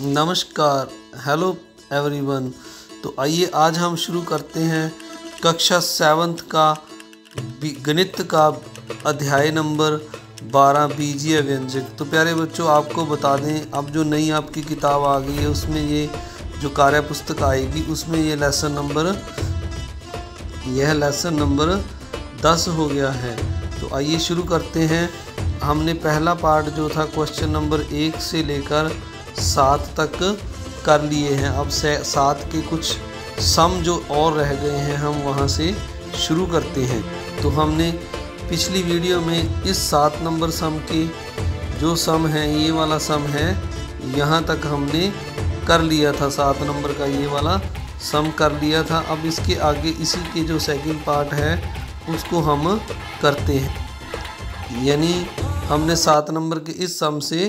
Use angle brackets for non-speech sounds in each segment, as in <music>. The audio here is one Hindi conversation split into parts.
नमस्कार हेलो एवरीवन तो आइए आज हम शुरू करते हैं कक्षा सेवन्थ का गणित का अध्याय नंबर बारह बीजीय व्यंजक तो प्यारे बच्चों आपको बता दें अब जो नई आपकी किताब आ गई है उसमें ये जो कार्य पुस्तक आएगी उसमें ये लेसन नंबर यह लेसन नंबर दस हो गया है तो आइए शुरू करते हैं हमने पहला पार्ट जो था क्वेश्चन नंबर एक से लेकर सात तक कर लिए हैं अब सात के कुछ सम जो और रह गए हैं हम वहाँ से शुरू करते हैं तो हमने पिछली वीडियो में इस सात नंबर सम के जो सम है ये वाला सम है यहाँ तक हमने कर लिया था सात नंबर का ये वाला सम कर लिया था अब इसके आगे इसी के जो सेकंड पार्ट है उसको हम करते हैं यानी हमने सात नंबर के इस सम से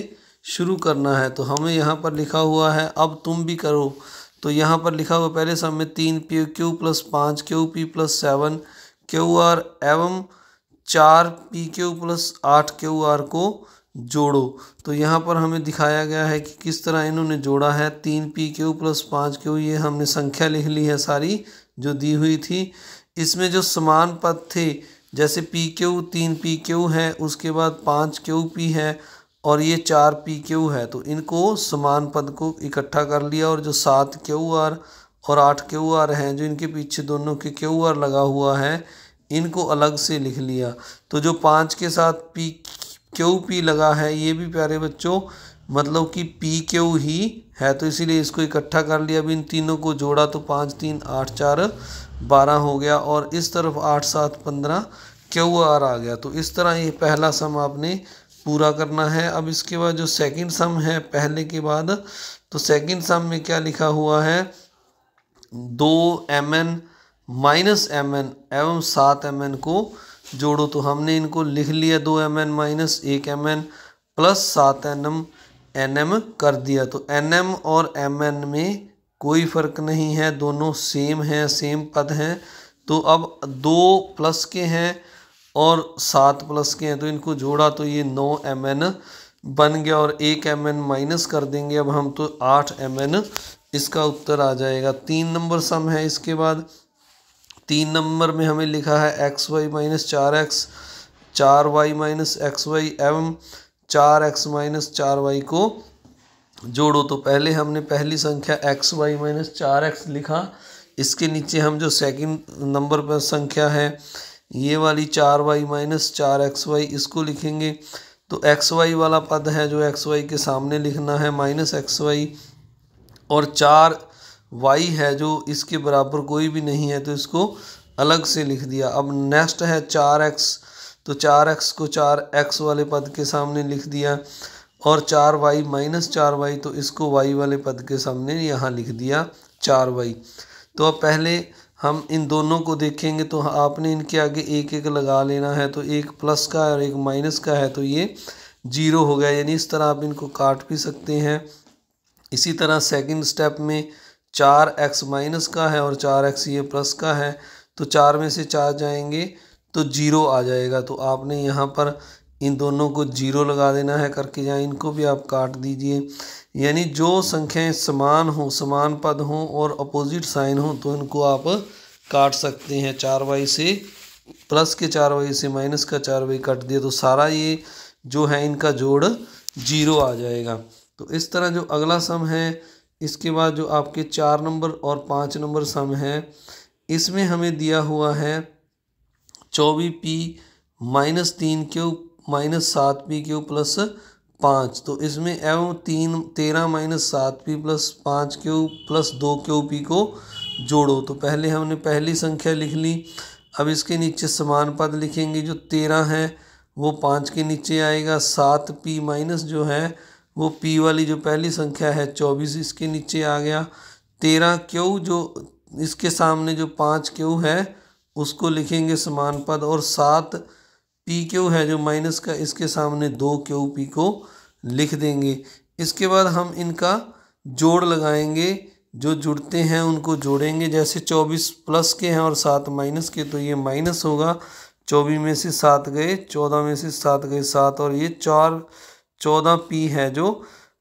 शुरू करना है तो हमें यहाँ पर लिखा हुआ है अब तुम भी करो तो यहाँ पर लिखा हुआ पहले सब में तीन पी क्यू प्लस पाँच Q P plus seven Q R एवं चार पी क्यू प्लस आठ क्यू आर को जोड़ो तो यहाँ पर हमें दिखाया गया है कि किस तरह इन्होंने जोड़ा है तीन पी क्यू प्लस पाँच क्यू ये हमने संख्या लिख ली है सारी जो दी हुई थी इसमें जो समान पद थे जैसे पी क्यू तीन पी क्यू है उसके बाद पाँच क्यू पी है और ये चार पी क्यू है तो इनको समान पद को इकट्ठा कर लिया और जो सात क्यू आर और आठ क्यू आर हैं जो इनके पीछे दोनों के क्यू आर लगा हुआ है इनको अलग से लिख लिया तो जो पाँच के साथ पी क्यू पी लगा है ये भी प्यारे बच्चों मतलब कि पी क्यू ही है तो इसीलिए इसको इकट्ठा कर लिया अभी इन तीनों को जोड़ा तो पाँच तीन आठ चार बारह हो गया और इस तरफ आठ सात पंद्रह क्यू आर आ गया तो इस तरह ये पहला सम आपने पूरा करना है अब इसके बाद जो सेकंड सम है पहले के बाद तो सेकंड सम में क्या लिखा हुआ है दो M N minus M N एवं सात एम एन को जोड़ो तो हमने इनको लिख लिया दो एम एन माइनस एक एम एन प्लस सात एन एम एन एम कर दिया तो एन एम और एम एन में कोई फ़र्क नहीं है दोनों सेम हैं सेम पद हैं तो अब दो प्लस के हैं और सात प्लस के हैं तो इनको जोड़ा तो ये नौ एम एन बन गया और एक एम एन माइनस कर देंगे अब हम तो आठ एम एन इसका उत्तर आ जाएगा तीन नंबर सम है इसके बाद तीन नंबर में हमें लिखा है एक्स वाई माइनस चार एक्स चार वाई माइनस एक्स वाई एवं चार एक्स माइनस चार वाई को जोड़ो तो पहले हमने पहली संख्या एक्स वाई माइनस चार एक्स लिखा इसके नीचे हम जो सेकंड नंबर पर संख्या है ये वाली चार वाई माइनस चार एक्स वाई इसको लिखेंगे तो एक्स वाई वाला पद है जो एक्स वाई के सामने लिखना है माइनस एक्स वाई और चार वाई है जो इसके बराबर कोई भी नहीं है तो इसको अलग से लिख दिया अब नेक्स्ट है चार एक्स तो चार एक्स को चार एक्स वाले पद के सामने लिख दिया और चार वाई माइनस चार वाई तो इसको वाई वाले पद के सामने यहाँ लिख दिया चार वाई तो अब पहले हम इन दोनों को देखेंगे तो आपने इनके आगे एक एक लगा लेना है तो एक प्लस का और एक माइनस का है तो ये जीरो हो गया यानी इस तरह आप इनको काट भी सकते हैं इसी तरह सेकंड स्टेप में चार एक्स माइनस का है और चार एक्स ये प्लस का है तो चार में से चार जाएंगे तो जीरो आ जाएगा तो आपने यहाँ पर इन दोनों को जीरो लगा देना है करके जाए इनको भी आप काट दीजिए यानी जो संख्याएं समान हों समान पद हों और अपोजिट साइन हों तो इनको आप काट सकते हैं चार वाई से प्लस के चार वाई से माइनस का चार वाई काट दिया तो सारा ये जो है इनका जोड़ जीरो आ जाएगा तो इस तरह जो अगला सम है इसके बाद जो आपके चार नंबर और पाँच नंबर सम है इसमें हमें दिया हुआ है चौबीस पी माइनस तीन क्यू माइनस सात पी क्यू प्लस पाँच तो इसमें एवं तीन तेरह माइनस सात पी प्लस पाँच क्यू प्लस दो क्यू पी को जोड़ो तो पहले हमने पहली संख्या लिख ली अब इसके नीचे समान पद लिखेंगे जो तेरह है वो पाँच के नीचे आएगा सात पी माइनस जो है वो पी वाली जो पहली संख्या है चौबीस इसके नीचे आ गया तेरह क्यू जो इसके सामने जो पाँच क्यू है उसको लिखेंगे समान पद और सात पी क्यू है जो माइनस का इसके सामने दो क्यू पी को लिख देंगे इसके बाद हम इनका जोड़ लगाएंगे जो जुड़ते हैं उनको जोड़ेंगे जैसे चौबीस प्लस के हैं और सात माइनस के तो ये माइनस होगा चौबीस में से सात गए चौदह में से सात गए सात और ये चार चौदह पी है जो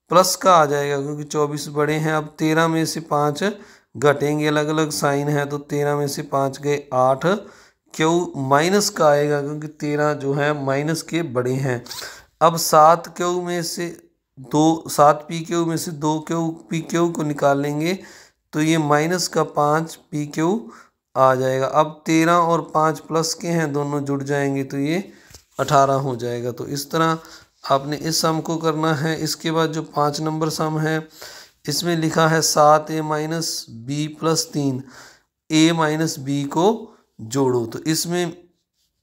प्लस का आ जाएगा क्योंकि चौबीस बड़े हैं अब तेरह में से पाँच घटेंगे अलग अलग साइन है तो तेरह में से पाँच गए आठ क्यू माइनस का आएगा क्योंकि तेरह जो है माइनस के बड़े हैं अब सात क्यू में से दो सात पी क्यू में से दो क्यू पी क्यू को निकालेंगे तो ये माइनस का पाँच पी क्यू आ जाएगा अब तेरह और पाँच प्लस के हैं दोनों जुड़ जाएंगे तो ये अठारह हो जाएगा तो इस तरह आपने इस सम को करना है इसके बाद जो पाँच नंबर सम है इसमें लिखा है सात ए माइनस बी प्लस तीन ए माइनस बी को जोड़ो तो इसमें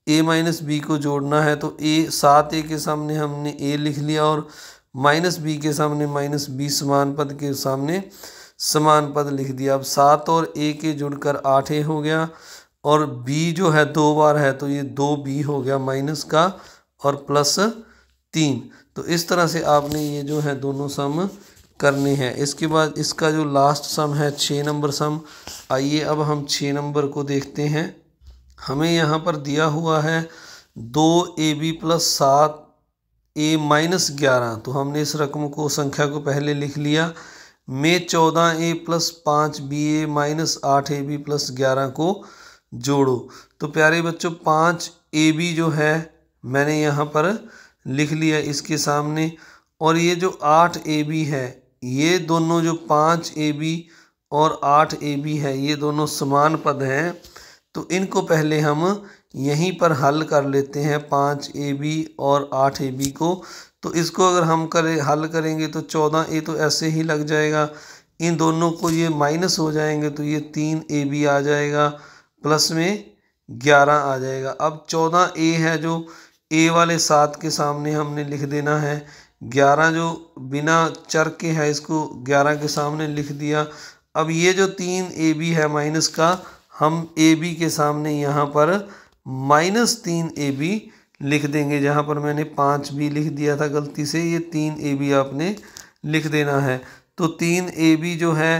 ए माइनस बी को जोड़ना है तो ए सात ए के सामने हमने ए लिख लिया और माइनस बी के सामने माइनस बी समान पद के सामने समान पद लिख दिया अब सात और ए के जुड़कर आठ ए हो गया और बी जो है दो बार है तो ये दो बी हो गया माइनस का और प्लस तीन तो इस तरह से आपने ये जो है दोनों सम करने हैं इसके बाद इसका जो लास्ट सम है छः नंबर सम आइए अब हम छः नंबर को देखते हैं हमें यहाँ पर दिया हुआ है दो ए बी प्लस सात ए माइनस ग्यारह तो हमने इस रकम को संख्या को पहले लिख लिया में चौदह ए प्लस पाँच बी ए माइनस आठ ए बी प्लस ग्यारह को जोड़ो तो प्यारे बच्चों पाँच ए बी जो है मैंने यहाँ पर लिख लिया इसके सामने और ये जो आठ ए बी है ये दोनों जो पाँच ए बी और आठ ए बी है ये दोनों समान पद हैं तो इनको पहले हम यहीं पर हल कर लेते हैं पाँच ए बी और आठ ए बी को तो इसको अगर हम करें हल करेंगे तो चौदह ए तो ऐसे ही लग जाएगा इन दोनों को ये माइनस हो जाएंगे तो ये तीन ए बी आ जाएगा प्लस में ग्यारह आ जाएगा अब चौदह ए है जो ए वाले सात के सामने हमने लिख देना है ग्यारह जो बिना चर के है इसको ग्यारह के सामने लिख दिया अब ये जो तीन ए बी है माइनस का हम ए बी के सामने यहाँ पर माइनस तीन ए बी लिख देंगे जहाँ पर मैंने पाँच बी लिख दिया था गलती से ये तीन ए बी आपने लिख देना है तो तीन ए बी जो है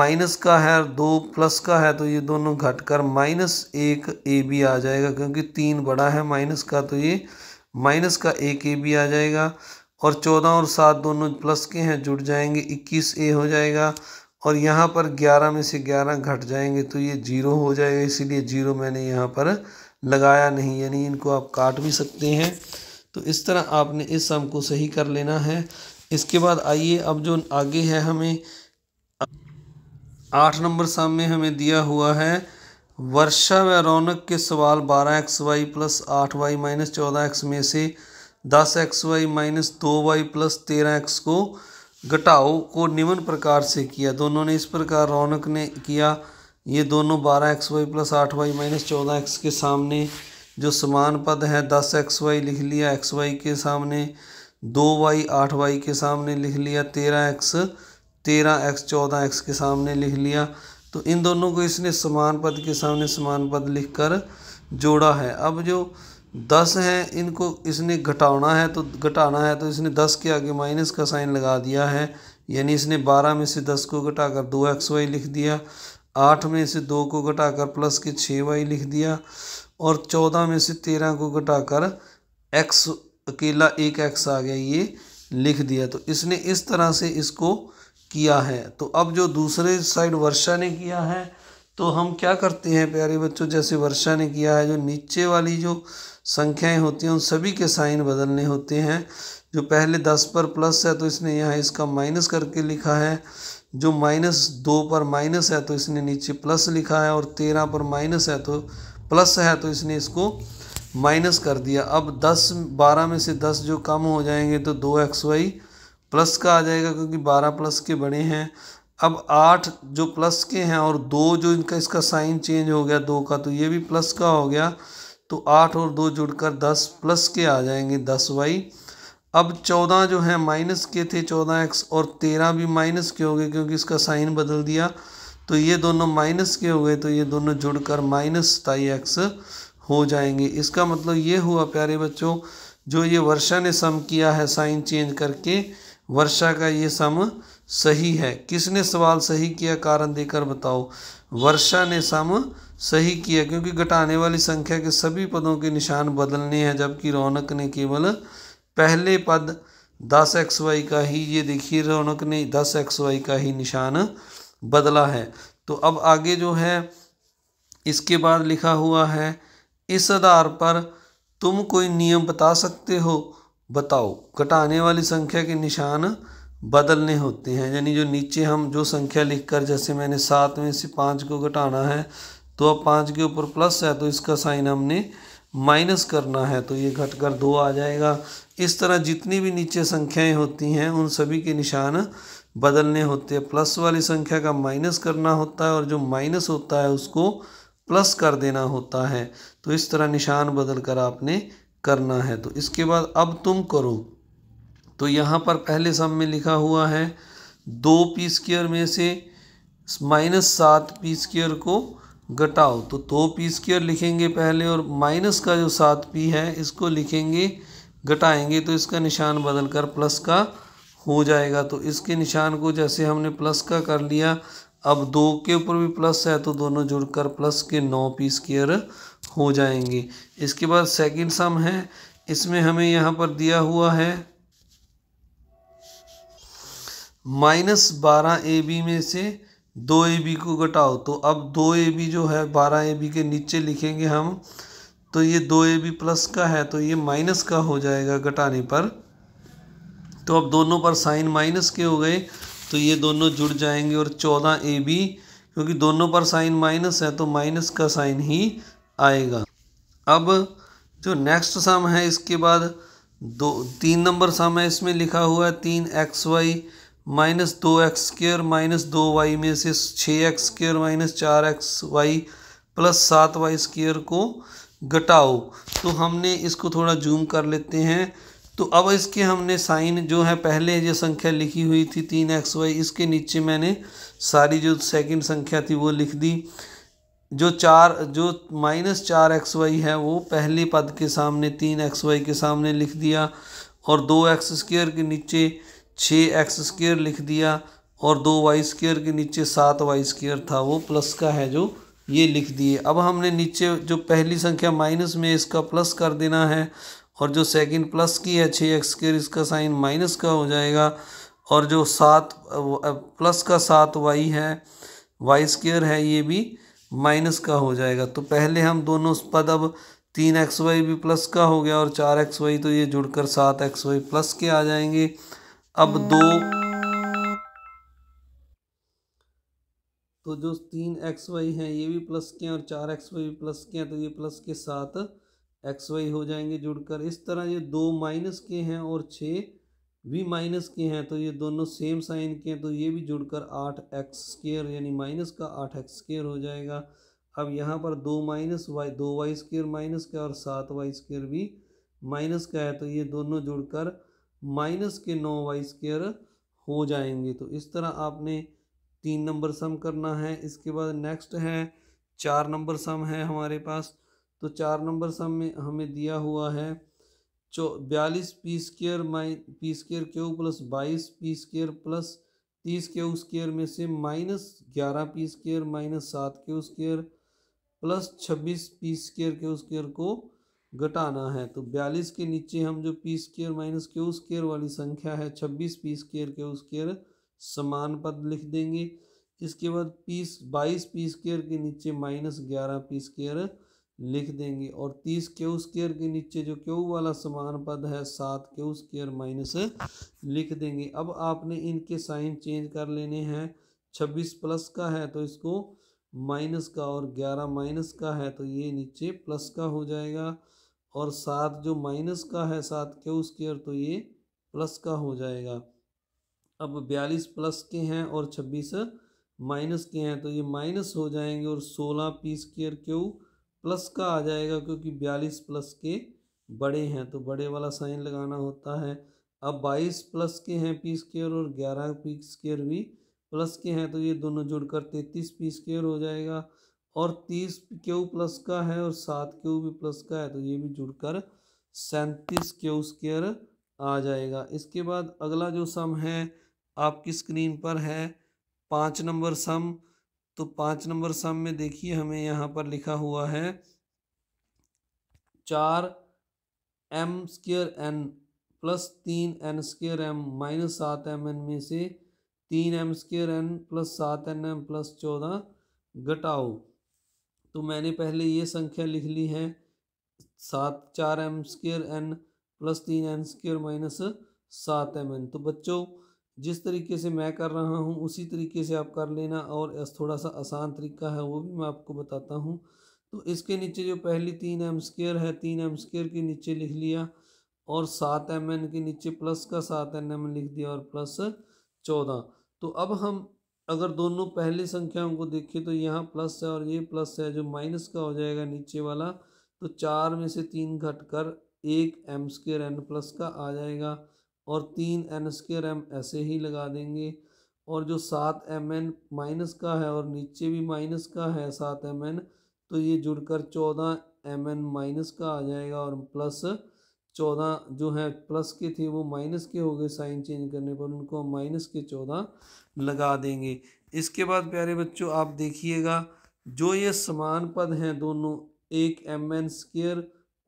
माइनस का है और दो प्लस का है तो ये दोनों घटकर माइनस एक ए बी आ जाएगा क्योंकि तीन बड़ा है माइनस का तो ये माइनस का एक ए बी आ जाएगा और चौदह और सात दोनों प्लस के हैं जुड़ जाएंगे इक्कीस ए हो जाएगा और यहाँ पर 11 में से 11 घट जाएंगे तो ये जीरो हो जाएगा इसीलिए जीरो मैंने यहाँ पर लगाया नहीं यानी इनको आप काट भी सकते हैं तो इस तरह आपने इस सम को सही कर लेना है इसके बाद आइए अब जो आगे है हमें आठ नंबर सम में हमें दिया हुआ है वर्षा व रौनक के सवाल बारह एक्स वाई प्लस आठ वाई माइनस चौदह एक्स में से दस एक्स वाई माइनस दो वाई प्लस तेरह एक्स को घटाओ को निम्न प्रकार से किया दोनों ने इस प्रकार रौनक ने किया ये दोनों बारह एक्स वाई प्लस आठ वाई माइनस चौदह एक्स के सामने जो समान पद है दस एक्स वाई लिख लिया एक्स वाई के सामने दो वाई आठ वाई के सामने लिख लिया तेरह एक्स तेरह एक्स चौदह एक्स के सामने लिख लिया तो इन दोनों को इसने समान पद के सामने समान पद लिख कर जोड़ा है अब जो दस है इनको इसने घटाना है तो घटाना है तो इसने दस के आगे माइनस का साइन लगा दिया है यानी इसने बारह में से दस को घटाकर दो एक्स वाई लिख दिया आठ में से दो को घटाकर प्लस के छः वाई लिख दिया और चौदह में से तेरह को घटाकर एक्स अकेला एक एक्स आ गया ये लिख दिया तो इसने इस तरह से इसको किया है तो अब जो दूसरे साइड वर्षा ने किया है तो हम क्या करते हैं प्यारे बच्चों जैसे वर्षा ने किया है जो नीचे वाली जो संख्याएं होती हैं उन सभी के साइन बदलने होते हैं जो पहले दस पर प्लस है तो इसने यहाँ इसका माइनस करके लिखा है जो माइनस दो पर माइनस है तो इसने नीचे प्लस लिखा है और तेरह पर माइनस है तो प्लस है तो इसने इसको माइनस कर दिया अब दस बारह में से दस जो कम हो जाएंगे तो दो एक्स वाई प्लस का आ जाएगा क्योंकि बारह प्लस के बड़े हैं अब आठ जो प्लस के हैं और दो जो इनका इसका साइन चेंज हो गया दो का तो ये भी प्लस का हो गया तो आठ और दो जुड़कर दस प्लस के आ जाएंगे दस वाई अब चौदह जो है माइनस के थे चौदह एक्स और तेरह भी माइनस के हो गए क्योंकि इसका साइन बदल दिया तो ये दोनों माइनस के हो गए तो ये दोनों जुड़कर माइनस ताई एक्स हो जाएंगे इसका मतलब ये हुआ प्यारे बच्चों जो ये वर्षा ने सम किया है साइन चेंज करके वर्षा का ये सम सही है किसने सवाल सही किया कारण देकर बताओ वर्षा ने सम सही किया क्योंकि घटाने वाली संख्या के सभी पदों के निशान बदलने हैं जबकि रौनक ने केवल पहले पद दस एक्स वाई का ही ये देखिए रौनक ने दस एक्स वाई का ही निशान बदला है तो अब आगे जो है इसके बाद लिखा हुआ है इस आधार पर तुम कोई नियम बता सकते हो बताओ घटाने वाली संख्या के निशान बदलने होते हैं यानी जो नीचे हम जो संख्या लिखकर जैसे मैंने सात में से पाँच को घटाना है तो अब पाँच के ऊपर प्लस है तो इसका साइन हमने माइनस करना है तो ये घटकर दो आ जाएगा इस तरह जितनी भी नीचे संख्याएं होती हैं उन सभी के निशान बदलने होते हैं प्लस वाली संख्या का माइनस करना होता है और जो माइनस होता है उसको प्लस कर देना होता है तो इस तरह निशान बदल कर आपने करना है तो इसके बाद अब तुम करो तो यहाँ पर पहले सम में लिखा हुआ है दो पी स्केयर में से माइनस सात पी स्केयर को घटाओ तो दो पी स्क्र लिखेंगे पहले और माइनस का जो सात पी है इसको लिखेंगे घटाएंगे तो इसका निशान बदल कर प्लस का हो जाएगा तो इसके निशान को जैसे हमने प्लस का कर लिया अब दो के ऊपर भी प्लस है तो दोनों जुड़कर प्लस के नौ पी स्क्र हो जाएंगे इसके बाद सेकंड सम है इसमें हमें यहाँ पर दिया हुआ है माइनस बारह ए बी में से दो ए बी को घटाओ तो अब दो ए बी जो है बारह ए बी के नीचे लिखेंगे हम तो ये दो ए बी प्लस का है तो ये माइनस का हो जाएगा घटाने पर तो अब दोनों पर साइन माइनस के हो गए तो ये दोनों जुड़ जाएंगे और चौदह ए बी क्योंकि दोनों पर साइन माइनस है तो माइनस का साइन ही आएगा अब जो नेक्स्ट सम है इसके बाद दो तीन नंबर सम है इसमें लिखा हुआ है तीन एक्स वाई माइनस दो एक्स स्क्र माइनस दो वाई में से छः एक्स स्क्र माइनस चार एक्स वाई प्लस सात वाई स्क्र को घटाओ तो हमने इसको थोड़ा जूम कर लेते हैं तो अब इसके हमने साइन जो है पहले जो संख्या लिखी हुई थी तीन एक्स वाई इसके नीचे मैंने सारी जो सेकंड संख्या थी वो लिख दी जो चार जो माइनस चार एक्स वाई है वो पहले पद के सामने तीन एक्स वाई के सामने लिख दिया और दो एक्स स्क्र के नीचे छः एक्स स्क्र लिख दिया और दो वाई स्क्र के नीचे सात वाई स्क्र था वो प्लस का है जो ये लिख दिए अब हमने नीचे जो पहली संख्या माइनस में इसका प्लस कर देना है और जो सेकंड प्लस की है छः एक्स स्क्र इसका साइन माइनस का हो जाएगा और जो सात प्लस का सात वाई है वाई स्क्र है ये भी माइनस का हो जाएगा तो पहले हम दोनों पद अब तीन एक्स वाई भी प्लस का हो गया और चार एक्स वाई तो ये जुड़कर सात एक्स वाई प्लस के आ जाएंगे अब दो तो जो तीन एक्स वाई हैं ये भी प्लस के हैं और चार एक्स वाई भी प्लस के हैं तो ये प्लस के साथ एक्स वाई हो जाएंगे जुड़कर इस तरह ये दो माइनस के हैं और छः भी माइनस के हैं तो ये दोनों सेम साइन के हैं तो ये भी जुड़कर आठ एक्स स्केयर यानी माइनस का आठ एक्स स्केयर हो जाएगा अब यहाँ पर दो माइनस वाई दो वाई स्केयर माइनस का और सात वाई स्केयर भी माइनस का है तो ये दोनों जुड़कर माइनस के नौ वाई स्केयर हो जाएंगे तो इस तरह आपने तीन नंबर सम करना है इसके बाद नेक्स्ट है चार नंबर सम है हमारे पास तो चार नंबर सम में हमें दिया हुआ है चौ बयालीस P square minus P square Q plus बाईस पी स्केयर प्लस तीस क्यू स्केयर में से माइनस ग्यारह पी स्केयर माइनस सात क्यू स्केयर प्लस छब्बीस पी स्केयर क्यू स्केयर को घटाना है तो बयालीस के नीचे हम जो P square minus Q square वाली संख्या है छब्बीस पी स्केयर के स्केयर समान पद लिख देंगे इसके बाद पीस बाईस पी स्केयर के नीचे माइनस ग्यारह पी स्केयर लिख देंगे और तीस क्यू स्केयर के नीचे जो क्यू वाला समान पद है सात क्यू स्केयर माइनस लिख देंगे अब आपने इनके साइन चेंज कर लेने हैं छब्बीस प्लस का है तो इसको माइनस का और ग्यारह माइनस का है तो ये नीचे प्लस का हो जाएगा और सात जो माइनस का है सात के स्केयर तो ये प्लस का हो जाएगा अब बयालीस प्लस के हैं और छब्बीस माइनस के हैं तो ये माइनस हो जाएंगे और सोलह पी स्केयर क्यू प्लस का आ जाएगा क्योंकि बयालीस प्लस के बड़े हैं तो बड़े वाला साइन लगाना होता है अब बाईस प्लस के हैं पी केयर और ग्यारह पी स्केयर भी प्लस के हैं तो ये दोनों जुड़कर तैतीस पी केयर हो जाएगा और तीस क्यू प्लस का है और सात क्यू भी प्लस का है तो ये भी जुड़कर सैंतीस क्यू स्केयर आ जाएगा इसके बाद अगला जो सम है आपकी स्क्रीन पर है पाँच नंबर सम तो पाँच नंबर सम में देखिए हमें यहाँ पर लिखा हुआ है चार एम स्क्र एन प्लस तीन एन स्क्र एम माइनस सात एम एन में से तीन एम स्क्र एन प्लस सात एन एम प्लस चौदह घटाओ तो मैंने पहले ये संख्या लिख ली है सात चार एम स्क्र एन प्लस तीन एन स्क्र माइनस सात एम एन तो बच्चों जिस तरीके से मैं कर रहा हूँ उसी तरीके से आप कर लेना और थोड़ा सा आसान तरीका है वो भी मैं आपको बताता हूँ तो इसके नीचे जो पहली तीन एम स्क्र है तीन एम स्क्र के नीचे लिख लिया और सात एम एन के नीचे प्लस का सात एन एम लिख दिया और प्लस चौदह तो अब हम अगर दोनों पहली संख्याओं को देखें तो यहाँ प्लस है और ये प्लस है जो माइनस का हो जाएगा नीचे वाला तो चार में से तीन घट कर एक एम स्केयर एन प्लस का आ जाएगा और तीन एन स्केयर एम ऐसे ही लगा देंगे और जो सात एम एन माइनस का है और नीचे भी माइनस का है सात एम एन तो ये जुड़कर चौदह एम एन माइनस का आ जाएगा और प्लस चौदह जो है प्लस की थी वो माइनस के हो गए साइन चेंज करने पर उनको हम माइनस के चौदह लगा देंगे इसके बाद प्यारे बच्चों आप देखिएगा जो ये समान पद हैं दोनों एक एम एन स्केयर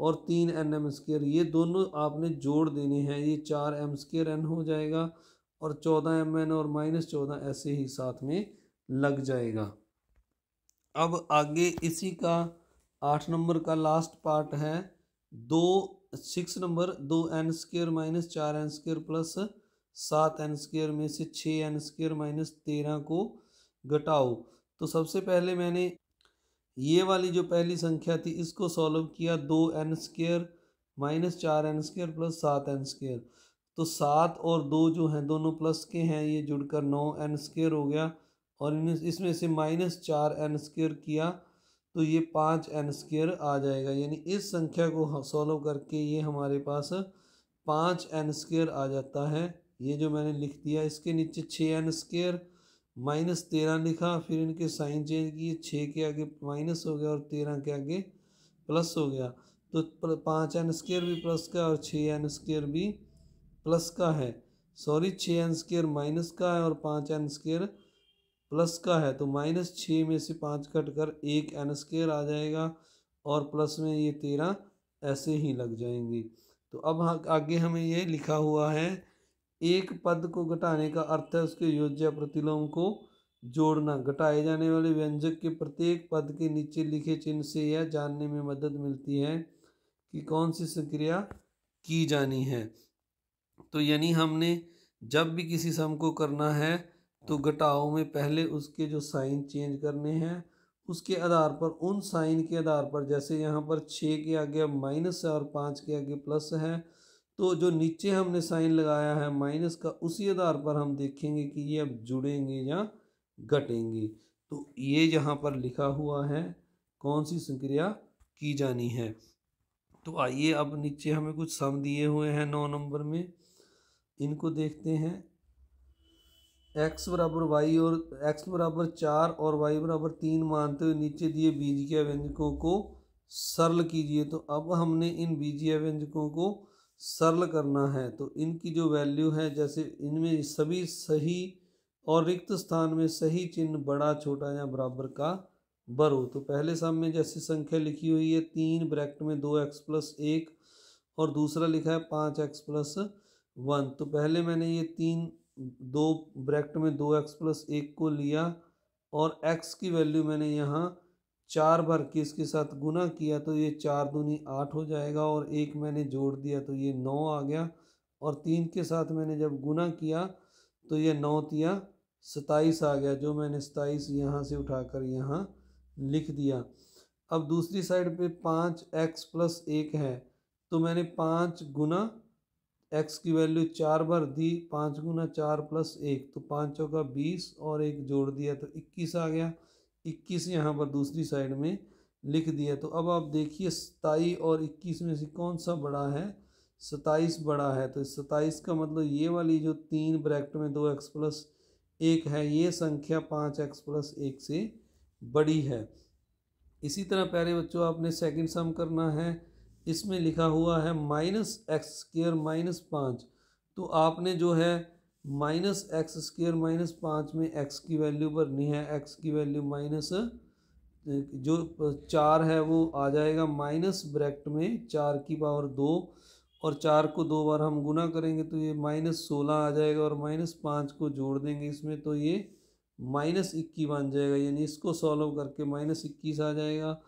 और तीन एन एम स्केयर ये दोनों आपने जोड़ देने हैं ये चार एम स्केयर एन हो जाएगा और चौदह एम एन और माइनस चौदह ऐसे ही साथ में लग जाएगा अब आगे इसी का आठ नंबर का लास्ट पार्ट है दो सिक्स नंबर दो एन स्केयर माइनस चार एन स्केयर प्लस सात एन स्केयर में से छः एन स्केयर माइनस तेरह को घटाओ तो सबसे पहले मैंने ये वाली जो पहली संख्या थी इसको सॉल्व किया दो एन स्केयर माइनस चार एन स्केयर प्लस सात एन स्केयर तो सात और दो जो हैं दोनों प्लस के हैं ये जुड़कर नौ एन स्केयर हो गया और इसमें से माइनस चार एन स्केयर किया तो ये पाँच एन स्केयर आ जाएगा यानी इस संख्या को सॉल्व करके ये हमारे पास पाँच एन स्केयर आ जाता है ये जो मैंने लिख दिया इसके नीचे छः एन स्केयर माइनस तेरह लिखा फिर इनके साइन चेंज किए छः के आगे माइनस हो गया और तेरह के आगे प्लस हो गया तो पाँच एन स्केयर भी प्लस का और छः एन स्केयर भी प्लस का है सॉरी छः एन स्केयर माइनस का है और पाँच एन स्केयर प्लस का है तो माइनस छः में से पाँच कट कर एक एन स्केयर आ जाएगा और प्लस में ये तेरह ऐसे ही लग जाएंगी तो अब हाँ आगे हमें ये लिखा हुआ है एक पद को घटाने का अर्थ है उसके योज्य प्रतिलोम को जोड़ना घटाए जाने वाले व्यंजक के प्रत्येक पद के नीचे लिखे चिन्ह से यह जानने में मदद मिलती है कि कौन सी संक्रिया की जानी है तो यानी हमने जब भी किसी सम को करना है तो घटाओ में पहले उसके जो साइन चेंज करने हैं उसके आधार पर उन साइन के आधार पर जैसे यहाँ पर छः के आगे माइनस है और पाँच के आगे प्लस है तो जो नीचे हमने साइन लगाया है माइनस का उसी आधार पर हम देखेंगे कि ये अब जुड़ेंगे या घटेंगे तो ये यहाँ पर लिखा हुआ है कौन सी संक्रिया की जानी है तो आइए अब नीचे हमें कुछ सम दिए हुए हैं नौ नंबर में इनको देखते हैं एक्स बराबर वाई और एक्स बराबर चार और वाई बराबर तीन मानते हुए नीचे दिए बीजीय व्यंजकों को सरल कीजिए तो अब हमने इन बीजीय व्यंजकों को सरल करना है तो इनकी जो वैल्यू है जैसे इनमें सभी सही और रिक्त स्थान में सही चिन्ह बड़ा छोटा या बराबर का बरो तो पहले में जैसी संख्या लिखी हुई है तीन ब्रैकेट में दो एक्स प्लस एक और दूसरा लिखा है पाँच एक्स प्लस वन तो पहले मैंने ये तीन दो ब्रैकेट में दो एक्स प्लस एक को लिया और एक्स की वैल्यू मैंने यहाँ चार भर के इसके साथ गुना किया तो ये चार दूनी आठ हो जाएगा और एक मैंने जोड़ दिया तो ये नौ आ गया और तीन के साथ मैंने जब गुना किया तो ये नौ तिया सताईस आ गया जो मैंने सताईस यहाँ से उठाकर यहाँ लिख दिया अब दूसरी साइड पे पाँच एक्स प्लस एक है तो मैंने पाँच गुना एक्स की वैल्यू चार बार दी पाँच गुना चार प्लस एक तो पाँचों का बीस और एक जोड़ दिया तो इक्कीस आ गया इक्कीस यहाँ पर दूसरी साइड में लिख दिया तो अब आप देखिए सताई और इक्कीस में से कौन सा बड़ा है सताईस बड़ा है तो सताईस का मतलब ये वाली जो तीन ब्रैकेट में दो एक्स प्लस एक है ये संख्या पाँच एक्स प्लस एक से बड़ी है इसी तरह प्यारे बच्चों आपने सेकंड सम करना है इसमें लिखा हुआ है माइनस एक्स स्क्र माइनस पाँच तो आपने जो है माइनस एक्स स्क्र माइनस पाँच में एक्स की वैल्यू भरनी है एक्स की वैल्यू माइनस जो चार है वो आ जाएगा माइनस ब्रैकेट में चार की पावर दो और चार को दो बार हम गुना करेंगे तो ये माइनस सोलह आ जाएगा और माइनस पाँच को जोड़ देंगे इसमें तो ये माइनस इक्की बन जाएगा यानी इसको सॉल्व करके माइनस इक्कीस आ जाएगा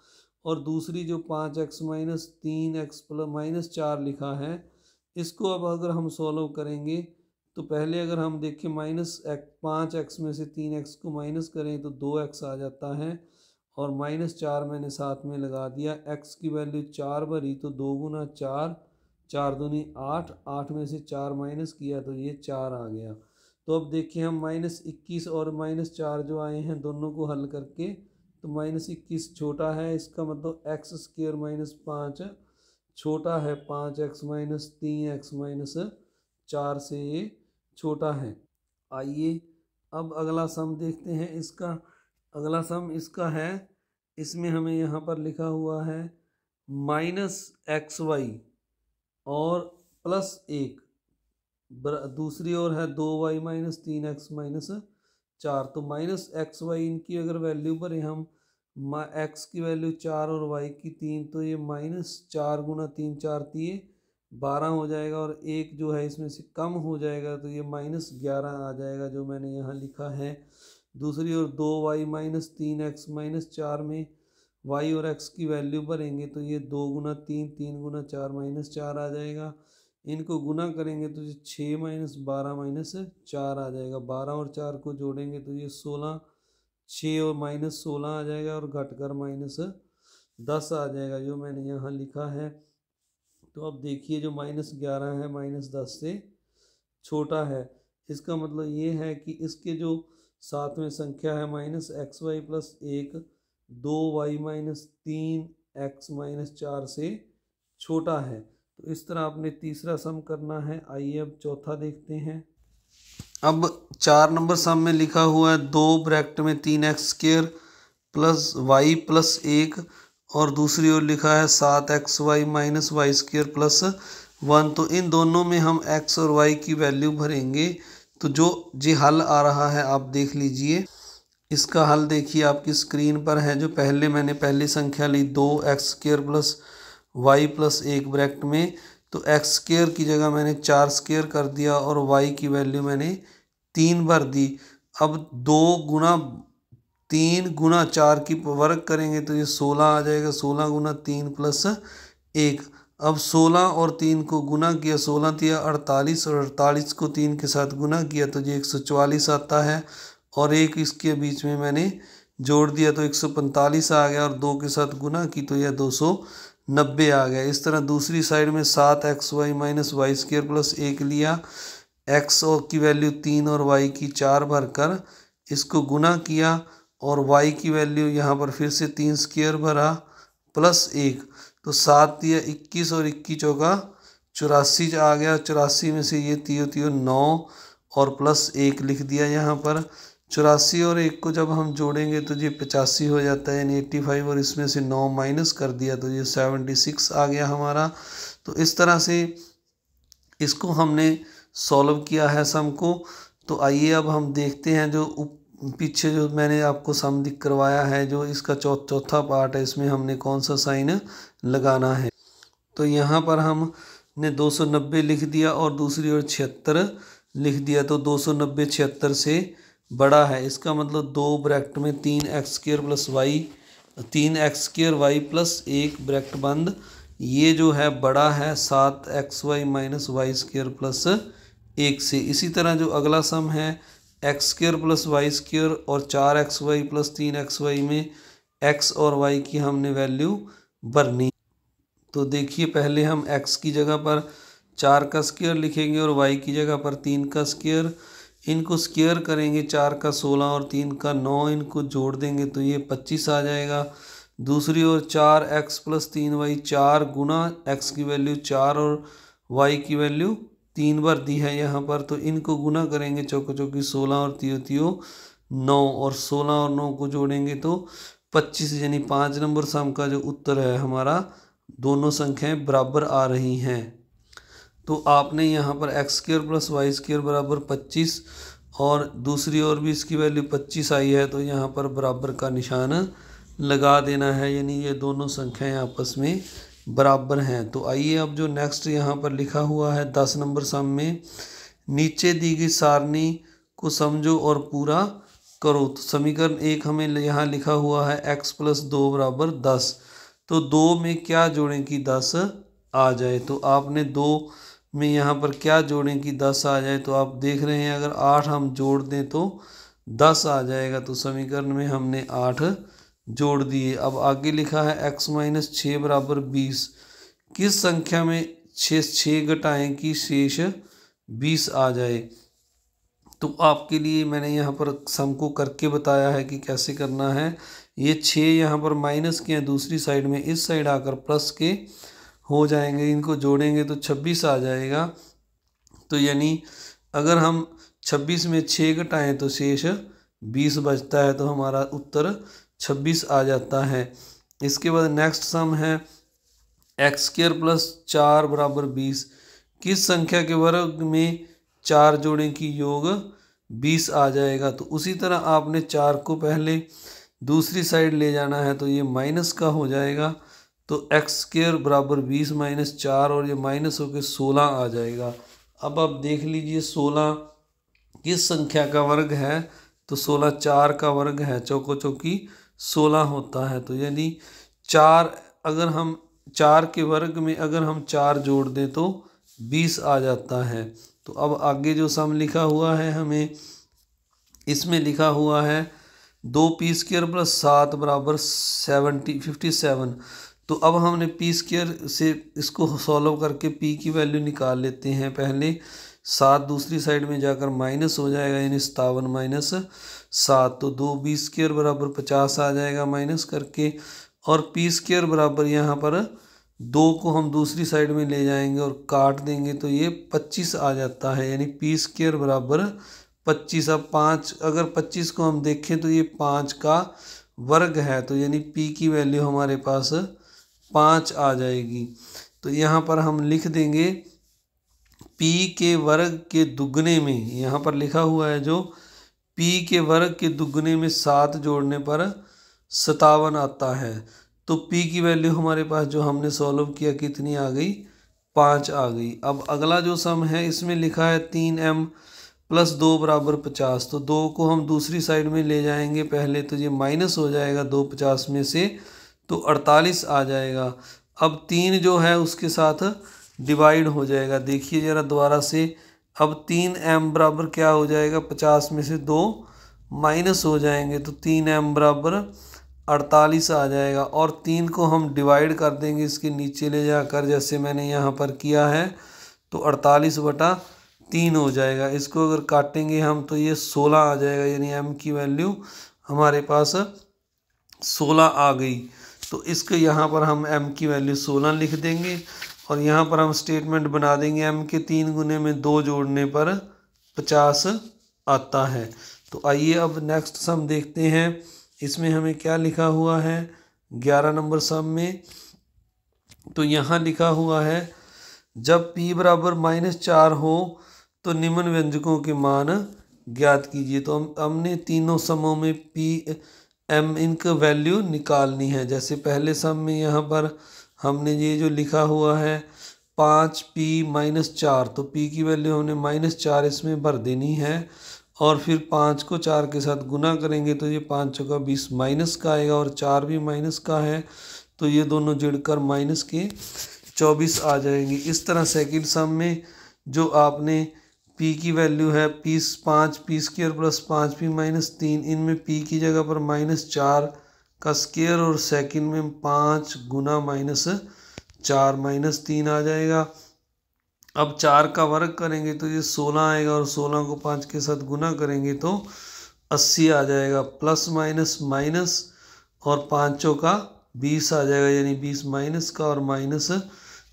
और दूसरी जो पाँच एक्स माइनस तीन एक्स प्लस माइनस चार लिखा है इसको अब अगर हम सॉल्व करेंगे तो पहले अगर हम देखें माइनस एक पाँच एक्स में से तीन एक्स को माइनस करें तो दो एक्स आ जाता है और माइनस चार मैंने साथ में लगा दिया एक्स की वैल्यू चार भरी तो दो गुना चार चार दूनी आठ आठ में से चार माइनस किया तो ये चार आ गया तो अब देखिए हम माइनस इक्कीस और माइनस चार जो आए हैं दोनों को हल करके तो माइनस इक्कीस छोटा है इसका मतलब एक्स स्क्र माइनस पाँच छोटा है पाँच एक्स माइनस तीन एक्स माइनस चार से ये छोटा है आइए अब अगला सम देखते हैं इसका अगला सम इसका है इसमें हमें यहाँ पर लिखा हुआ है माइनस एक्स वाई और प्लस एक दूसरी ओर है दो वाई माइनस तीन एक्स माइनस चार तो माइनस एक्स वाई इनकी अगर वैल्यू भरें हम एक्स की वैल्यू चार और वाई की तीन तो ये माइनस चार गुना तीन चार तीय बारह हो जाएगा और एक जो है इसमें से कम हो जाएगा तो ये माइनस ग्यारह आ जाएगा जो मैंने यहाँ लिखा है दूसरी और दो वाई माइनस तीन एक्स माइनस चार में वाई और एक्स की वैल्यू भरेंगे तो ये दो गुना तीन तीन गुना चार माइनस चार आ जाएगा इनको गुना करेंगे तो ये छः माइनस बारह माइनस चार आ जाएगा बारह और चार को जोड़ेंगे तो ये सोलह छः और माइनस सोलह आ जाएगा और घटकर माइनस दस आ जाएगा जो मैंने यहाँ लिखा है तो अब देखिए जो माइनस ग्यारह है माइनस दस से छोटा है इसका मतलब ये है कि इसके जो साथ में संख्या है माइनस एक्स वाई प्लस एक दो वाई माइनस तीन एक्स माइनस चार से छोटा है तो इस तरह आपने तीसरा सम करना है आइए अब चौथा देखते हैं अब चार नंबर सम में लिखा हुआ है दो ब्रैकेट में तीन X square plus Y plus एक और दूसरी ओर लिखा है सात X Y minus Y square plus one तो इन दोनों में हम एक्स और वाई की वैल्यू भरेंगे तो जो जी हल आ रहा है आप देख लीजिए इसका हल देखिए आपकी स्क्रीन पर है जो पहले मैंने पहली संख्या ली दो X square plus Y plus एक ब्रैकेट में तो एक्स स्केयर की जगह मैंने चार स्केयर कर दिया और वाई की वैल्यू मैंने तीन भर दी अब दो गुना तीन गुना चार की वर्क करेंगे तो ये सोलह आ जाएगा सोलह गुना तीन प्लस एक अब सोलह और तीन को गुना किया सोलह दिया अड़तालीस और अड़तालीस को तीन के साथ गुना किया तो ये एक सौ चवालीस आता है और एक इसके बीच में मैंने जोड़ दिया तो एक सौ पैंतालीस आ गया और दो के साथ गुना की तो यह दो सौ नब्बे आ गया इस तरह दूसरी साइड में सात X Y minus Y square plus एक लिया एक्स की वैल्यू तीन और वाई की चार भरकर इसको गुना किया और वाई की वैल्यू यहाँ पर फिर से तीन स्क्र भरा प्लस एक तो सात दिया इक्कीस और इक्कीस चौका चौरासी आ गया चौरासी में से ये तीयो तीयो नौ और प्लस एक लिख दिया यहाँ पर चौरासी और एक को जब हम जोड़ेंगे तो ये पचासी हो जाता है यानी एट्टी फाइव और इसमें से नौ माइनस कर दिया तो ये सेवेंटी सिक्स आ गया हमारा तो इस तरह से इसको हमने सॉल्व किया है सम को तो आइए अब हम देखते हैं जो पीछे जो मैंने आपको सम दिख करवाया है जो इसका चौ चौथा पार्ट है इसमें हमने कौन सा साइन लगाना है तो यहाँ पर हमने नब्बे लिख दिया और दूसरी ओर छिहत्तर लिख दिया तो नब्बे छिहत्तर से बड़ा है इसका मतलब दो ब्रैकेट में तीन एक्स स्क्र प्लस वाई तीन एक्स स्क्र वाई प्लस एक ब्रैकेट बंद ये जो है बड़ा है सात X Y minus Y square plus एक से इसी तरह जो अगला सम है X square plus Y square और चार एक्स वाई प्लस तीन एक्स वाई में एक्स और वाई की हमने वैल्यू भरनी तो देखिए पहले हम एक्स की जगह पर चार का स्क्र लिखेंगे और वाई की जगह पर तीन का स्क्र इनको स्केयर करेंगे चार का सोलह और तीन का नौ इनको जोड़ देंगे तो ये पच्चीस आ जाएगा दूसरी ओर चार एक्स प्लस तीन वाई चार गुना एक्स की वैल्यू चार और वाई की वैल्यू तीन बार दी है यहाँ पर तो इनको गुना करेंगे चौको चौकी सोलह और तीयो तीयो नौ और सोलह और नौ को जोड़ेंगे तो पच्चीस यानी पाँच नंबर सम का जो उत्तर है हमारा दोनों संख्याएँ बराबर आ रही हैं तो आपने यहाँ पर X square plus Y square बराबर पच्चीस और दूसरी ओर भी इसकी वैल्यू पच्चीस आई है तो यहाँ पर बराबर का निशान लगा देना है यानी ये दोनों संख्याएं आपस में बराबर हैं तो आइए अब जो नेक्स्ट यहाँ पर लिखा हुआ है दस नंबर सम में नीचे दी गई सारणी को समझो और पूरा करो तो समीकरण एक हमें यहाँ लिखा हुआ है एक्स प्लस दो बराबर दस तो दो में क्या जोड़ें कि दस आ जाए तो आपने दो में यहाँ पर क्या जोड़ें कि दस आ जाए तो आप देख रहे हैं अगर आठ हम जोड़ दें तो दस आ जाएगा तो समीकरण में हमने आठ जोड़ दिए अब आगे लिखा है एक्स माइनस छः बराबर बीस किस संख्या में छः छः घटाएँ कि शेष बीस आ जाए तो आपके लिए मैंने यहाँ पर सम को करके बताया है कि कैसे करना है ये छः यहाँ पर माइनस के हैं दूसरी साइड में इस साइड आकर प्लस के हो जाएंगे इनको जोड़ेंगे तो छब्बीस आ जाएगा तो यानी अगर हम छब्बीस में छः घटाएँ तो शेष बीस बचता है तो हमारा उत्तर छब्बीस आ जाता है इसके बाद नेक्स्ट सम है एक्स स्क्र प्लस चार बराबर बीस किस संख्या के वर्ग में चार जोड़े की योग बीस आ जाएगा तो उसी तरह आपने चार को पहले दूसरी साइड ले जाना है तो ये माइनस का हो जाएगा तो एक्स स्केयर बराबर बीस माइनस चार और ये माइनस होकर सोलह आ जाएगा अब आप देख लीजिए सोलह किस संख्या का वर्ग है तो सोलह चार का वर्ग है चौको चौकी सोलह होता है तो यानी चार अगर हम चार के वर्ग में अगर हम चार जोड़ दें तो बीस आ जाता है तो अब आगे जो सम लिखा हुआ है हमें इसमें लिखा हुआ है दो पी स्केयर प्लस सात बराबर सेवेंटी फिफ्टी सेवन तो अब हमने पी स्केयर से इसको सॉल्व करके पी की वैल्यू निकाल लेते हैं पहले सात दूसरी साइड में जाकर माइनस हो जाएगा यानी सतावन माइनस सात तो दो बी स्केयर बराबर पचास आ जाएगा माइनस करके और पी स्केयर बराबर यहाँ पर दो को हम दूसरी साइड में ले जाएंगे और काट देंगे तो ये पच्चीस आ जाता है यानी पी स्केयर बराबर पच्चीस अब पाँच अगर पच्चीस को हम देखें तो ये पाँच का वर्ग है तो यानी पी की वैल्यू हमारे पास पाँच आ जाएगी तो यहाँ पर हम लिख देंगे पी के वर्ग के दुगने में यहाँ पर लिखा हुआ है जो पी के वर्ग के दुगने में सात जोड़ने पर सतावन आता है तो पी की वैल्यू हमारे पास जो हमने सॉल्व किया कितनी आ गई पाँच आ गई अब अगला जो सम है इसमें लिखा है तीन एम प्लस दो बराबर पचास तो दो को हम दूसरी साइड में ले जाएंगे पहले तो ये माइनस हो जाएगा दो पचास में से तो अड़तालीस आ जाएगा अब तीन जो है उसके साथ डिवाइड हो जाएगा देखिए ज़रा दोबारा से अब तीन एम बराबर क्या हो जाएगा पचास में से दो माइनस हो जाएंगे तो तीन एम बराबर अड़तालीस आ जाएगा और तीन को हम डिवाइड कर देंगे इसके नीचे ले जाकर जैसे मैंने यहाँ पर किया है तो अड़तालीस बटा तीन हो जाएगा इसको अगर काटेंगे हम तो ये सोलह आ जाएगा यानी एम की वैल्यू हमारे पास सोलह आ गई तो इसके यहाँ पर हम एम की वैल्यू सोलह लिख देंगे और यहाँ पर हम स्टेटमेंट बना देंगे एम के तीन गुने में दो जोड़ने पर पचास आता है तो आइए अब नेक्स्ट सम देखते हैं इसमें हमें क्या लिखा हुआ है ग्यारह नंबर सम में तो यहाँ लिखा हुआ है जब p बराबर माइनस चार हो तो निम्न व्यंजकों के मान ज्ञात कीजिए तो हम हमने तीनों समों में p एम इनका वैल्यू निकालनी है जैसे पहले सम में यहाँ पर हमने ये जो लिखा हुआ है पाँच पी माइनस चार तो पी की वैल्यू हमने माइनस चार इसमें भर देनी है और फिर पाँच को चार के साथ गुना करेंगे तो ये पाँच चौका बीस माइनस का आएगा और चार भी माइनस का है तो ये दोनों जुड़कर माइनस के चौबीस आ जाएंगे इस तरह सेकंड सम में जो आपने पी की वैल्यू है पीस पाँच पी स्केयर प्लस पाँच पी माइनस तीन इनमें पी की जगह पर माइनस चार का स्केयर और सेकंड में पाँच गुना माइनस चार माइनस तीन आ जाएगा अब चार का वर्ग करेंगे तो ये सोलह आएगा और सोलह को पाँच के साथ गुना करेंगे तो अस्सी आ जाएगा प्लस माइनस माइनस और पाँचों का बीस आ जाएगा यानी बीस माइनस का और माइनस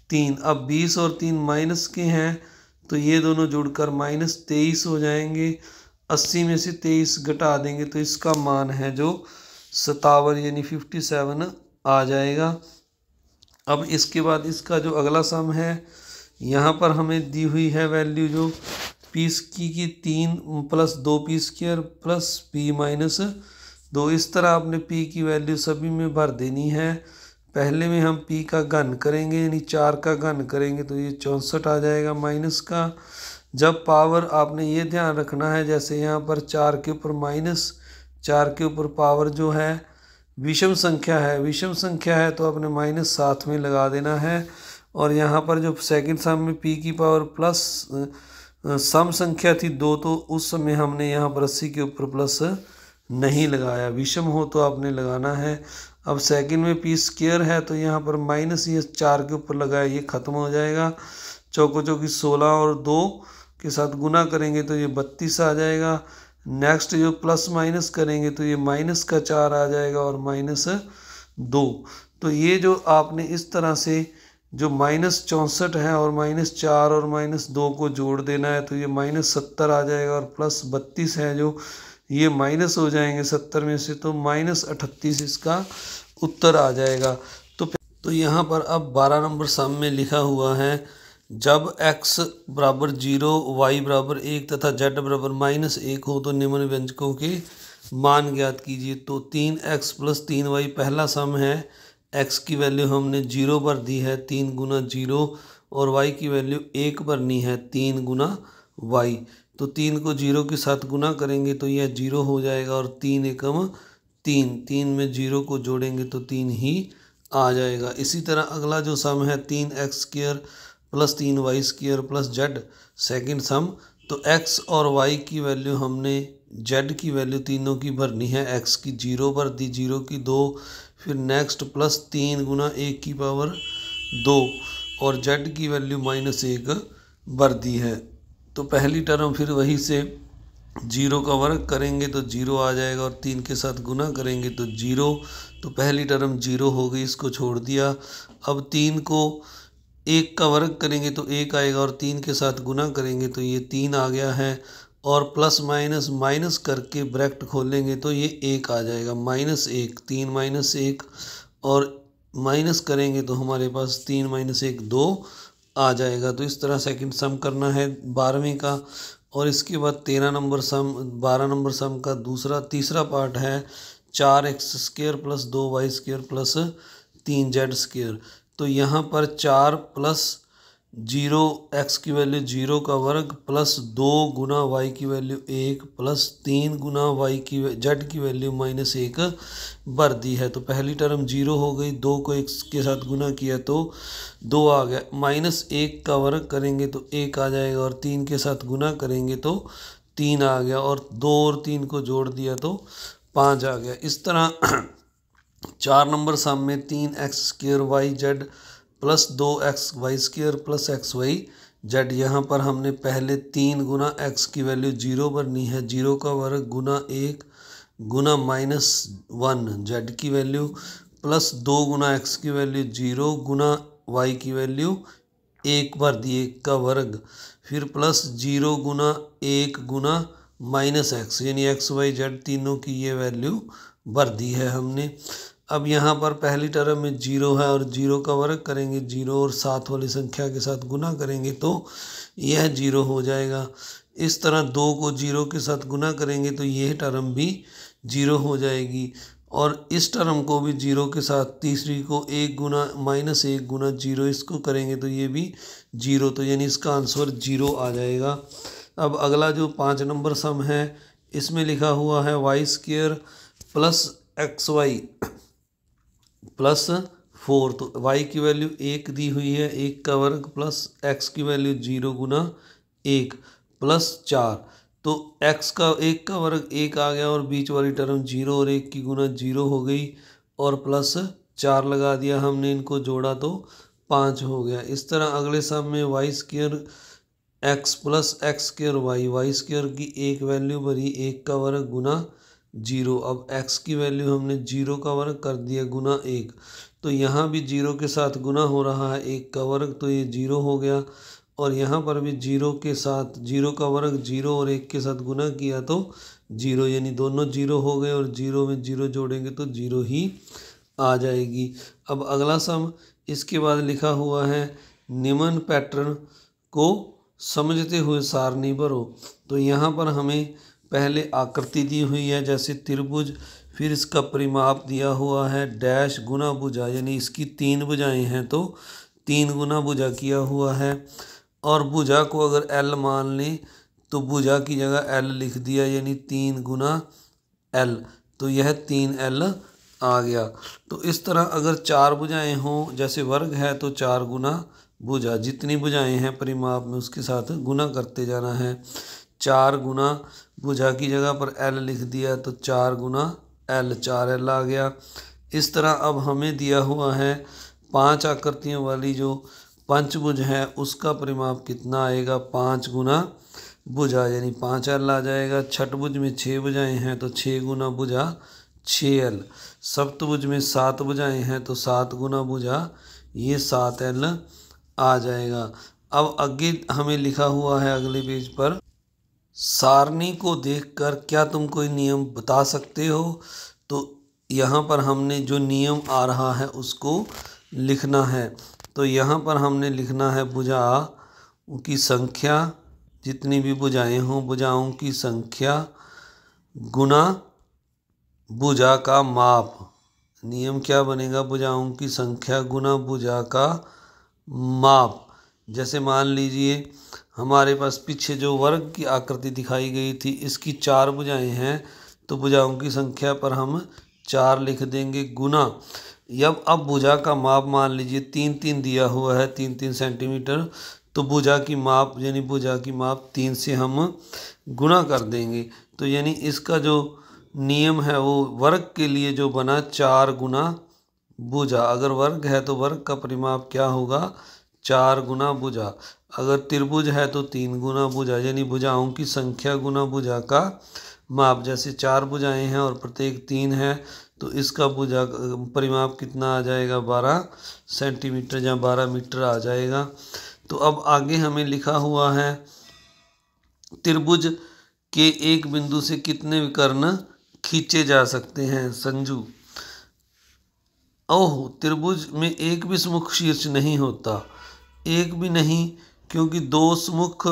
तीन अब बीस और तीन माइनस के हैं तो ये दोनों जुड़कर माइनस तेईस हो जाएंगे अस्सी में से तेईस घटा देंगे तो इसका मान है जो सतावन यानी फिफ्टी सेवन आ जाएगा अब इसके बाद इसका जो अगला सम है यहाँ पर हमें दी हुई है वैल्यू जो पी की की तीन प्लस दो P square plus P minus दो इस तरह आपने पी की वैल्यू सभी में भर देनी है पहले में हम पी का घन करेंगे यानी चार का घन करेंगे तो ये चौंसठ आ जाएगा माइनस का जब पावर आपने ये ध्यान रखना है जैसे यहाँ पर चार के ऊपर माइनस चार के ऊपर पावर जो है विषम संख्या है विषम संख्या है तो आपने माइनस साथ में लगा देना है और यहाँ पर जो सेकंड सम में पी की पावर प्लस सम संख्या थी दो तो उस समय हमने यहाँ पर अस्सी के ऊपर प्लस नहीं लगाया विषम हो तो आपने लगाना है अब सेकंड में पी स्केयर है तो यहाँ पर माइनस ये चार के ऊपर लगाया ये ख़त्म हो जाएगा चौको चौकी सोलह और दो के साथ गुना करेंगे तो ये बत्तीस आ जाएगा नेक्स्ट जो प्लस माइनस करेंगे तो ये माइनस का चार आ जाएगा और माइनस दो तो ये जो आपने इस तरह से जो माइनस चौंसठ है और माइनस चार और माइनस दो को जोड़ देना है तो ये माइनस सत्तर आ जाएगा और प्लस बत्तीस है जो ये माइनस हो जाएंगे सत्तर में से तो माइनस अठतीस इसका उत्तर आ जाएगा तो तो यहाँ पर अब बारह नंबर सम में लिखा हुआ है जब x बराबर जीरो वाई बराबर एक तथा z बराबर माइनस एक हो तो निम्न व्यंजकों के मान ज्ञात कीजिए तो तीन एक्स प्लस तीन वाई पहला सम है x की वैल्यू हमने जीरो पर दी है तीन गुना जीरो और y की वैल्यू एक पर नहीं है तीन गुना वाई तो तीन को जीरो के साथ गुना करेंगे तो यह जीरो हो जाएगा और तीन एकम तीन तीन में जीरो को जोड़ेंगे तो तीन ही आ जाएगा इसी तरह अगला जो सम है तीन एक्स स्क्र प्लस तीन Y square plus Z second sum तो एक्स और वाई की वैल्यू हमने जेड की वैल्यू तीनों की भरनी है एक्स की जीरो भर दी जीरो की दो फिर नेक्स्ट प्लस तीन गुना एक की पावर दो और जेड की वैल्यू माइनस एक भर दी है तो पहली टर्म फिर वही से जीरो का वर्ग करेंगे तो जीरो आ जाएगा और तीन के साथ गुना करेंगे तो जीरो तो पहली टर्म जीरो हो गई इसको छोड़ दिया अब तीन को एक का वर्ग करेंगे तो एक आएगा और तीन के साथ गुना करेंगे तो ये तीन आ गया है और प्लस माइनस माइनस करके ब्रैकेट खोलेंगे तो ये एक आ जाएगा माइनस एक तीन माइनस एक और माइनस करेंगे तो हमारे पास तीन माइनस एक दो आ जाएगा तो इस तरह सेकंड सम करना है बारहवीं का और इसके बाद तेरह नंबर सम बारह नंबर सम का दूसरा तीसरा पार्ट है चार एक्स स्केयर प्लस दो वाई स्केयर प्लस तीन जेड स्केयर तो यहाँ पर चार प्लस जीरो एक्स की वैल्यू जीरो का वर्ग प्लस दो गुना वाई की वैल्यू एक प्लस तीन गुना वाई की जेड की वैल्यू माइनस एक भर दी है तो पहली टर्म जीरो हो गई दो को एक के साथ गुना किया तो दो आ गया माइनस एक का वर्ग करेंगे तो एक आ जाएगा और तीन के साथ गुना करेंगे तो तीन आ गया और दो और तीन को जोड़ दिया तो पाँच आ गया इस तरह <clears throat> चार नंबर सामने तीन x square y z plus दो x y square plus x y z यहाँ पर हमने पहले तीन गुना एक्स की वैल्यू जीरो भरनी है जीरो का वर्ग गुना एक गुना माइनस वन जेड की वैल्यू प्लस दो गुना एक्स की वैल्यू जीरो गुना वाई की वैल्यू एक भर दी एक का वर्ग फिर प्लस जीरो गुना एक गुना माइनस एक्स यानी एक्स वाई जेड तीनों की ये वैल्यू भर दी है हमने अब यहाँ पर पहली टर्म में जीरो है और जीरो का वर्ग करेंगे जीरो और सात वाली संख्या के साथ गुना करेंगे तो यह जीरो हो जाएगा इस तरह दो को जीरो के साथ गुना करेंगे तो यह टर्म भी जीरो हो जाएगी और इस टर्म को भी जीरो के साथ तीसरी को एक गुना माइनस एक गुना जीरो इसको करेंगे तो ये भी जीरो तो यानी इसका आंसर जीरो आ जाएगा अब अगला जो पाँच नंबर सम है इसमें लिखा हुआ है y square plus x Y plus four तो वाई की वैल्यू एक दी हुई है एक का वर्ग प्लस एक्स की वैल्यू जीरो गुना एक प्लस चार तो एक्स का एक का वर्ग एक आ गया और बीच वाली टर्म जीरो और एक की गुना जीरो हो गई और प्लस चार लगा दिया हमने इनको जोड़ा तो पाँच हो गया इस तरह अगले सब में y square x plus x square y y square की एक वैल्यू भरी एक का वर्ग गुना जीरो अब एक्स की वैल्यू हमने जीरो का वर्ग कर दिया गुना एक तो यहाँ भी जीरो के साथ गुना हो रहा है एक का वर्ग तो ये जीरो हो गया और यहाँ पर भी जीरो के साथ जीरो का वर्ग जीरो और एक के साथ गुना किया तो जीरो यानी दोनों जीरो हो गए और जीरो में जीरो जोड़ेंगे तो जीरो ही आ जाएगी अब अगला सम इसके बाद लिखा हुआ है निम्न पैटर्न को समझते हुए सारणी भरो तो यहाँ पर हमें पहले आकृति दी हुई है जैसे त्रिभुज फिर इसका परिमाप दिया हुआ है डैश गुना भुजा यानी इसकी तीन भुजाएं हैं तो तीन गुना भुजा किया हुआ है और भुजा को अगर एल मान लें तो भुजा की जगह एल लिख दिया यानी तीन गुना एल तो यह तीन एल आ गया तो इस तरह अगर चार भुजाएं हों जैसे वर्ग है तो चार गुना भुजा जितनी भुजाएं हैं परिमाप में उसके साथ गुना करते जाना है चार गुना भुजा की जगह पर एल लिख दिया तो चार गुना एल चार एल आ गया इस तरह अब हमें दिया हुआ है पांच आकृतियों वाली जो पंचभुज है उसका परिमाप कितना आएगा पाँच गुना भुजा यानी पाँच एल आ जाएगा छठभुज में छः भुजाएँ हैं तो छः गुना भुजा छः एल सप्तभुज में सात भुजाएँ हैं तो सात गुना भुजा ये सात एल आ जाएगा अब आगे हमें लिखा हुआ है अगले पेज पर सारणी को देखकर क्या तुम कोई नियम बता सकते हो तो यहाँ पर हमने जो नियम आ रहा है उसको लिखना है तो यहाँ पर हमने लिखना है बुझा की संख्या जितनी भी बुझाएँ हों बुझाओं की संख्या गुना बुझा का माप नियम क्या बनेगा बुझाओं की संख्या गुना बुझा का माप जैसे मान लीजिए हमारे पास पीछे जो वर्ग की आकृति दिखाई गई थी इसकी चार बुझाएँ हैं तो बुझाओं की संख्या पर हम चार लिख देंगे गुना जब अब भुजा का माप मान लीजिए तीन तीन दिया हुआ है तीन तीन सेंटीमीटर तो भुजा की माप यानी भुजा की माप तीन से हम गुना कर देंगे तो यानी इसका जो नियम है वो वर्ग के लिए जो बना चार गुना भुजा अगर वर्ग है तो वर्ग का परिमाप क्या होगा चार गुना भुजा अगर त्रिभुज है तो तीन गुना भुजा यानी भुजाओं की संख्या गुना भुजा का माप जैसे चार भुजाएं हैं और प्रत्येक तीन है तो इसका भुजा परिमाप कितना आ जाएगा बारह सेंटीमीटर या बारह मीटर आ जाएगा तो अब आगे हमें लिखा हुआ है त्रिभुज के एक बिंदु से कितने विकर्ण खींचे जा सकते हैं संजू ओह त्रिभुज में एक भी मुख शीर्ष नहीं होता एक भी नहीं क्योंकि दो मुख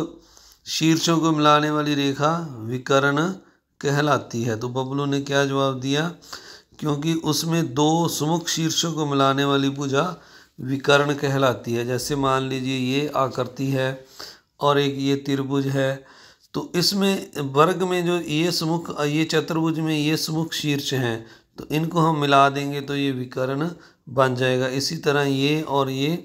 शीर्षों को मिलाने वाली रेखा विकर्ण कहलाती है तो बबलू ने क्या जवाब दिया क्योंकि उसमें दो सुमुख शीर्षों को मिलाने वाली पूजा विकर्ण कहलाती है जैसे मान लीजिए ये आकृति है और एक ये त्रिभुज है तो इसमें वर्ग में जो ये सुमुख ये चतुर्भुज में ये सुमुख शीर्ष हैं तो इनको हम मिला देंगे तो ये विकर्ण बन जाएगा इसी तरह ये और ये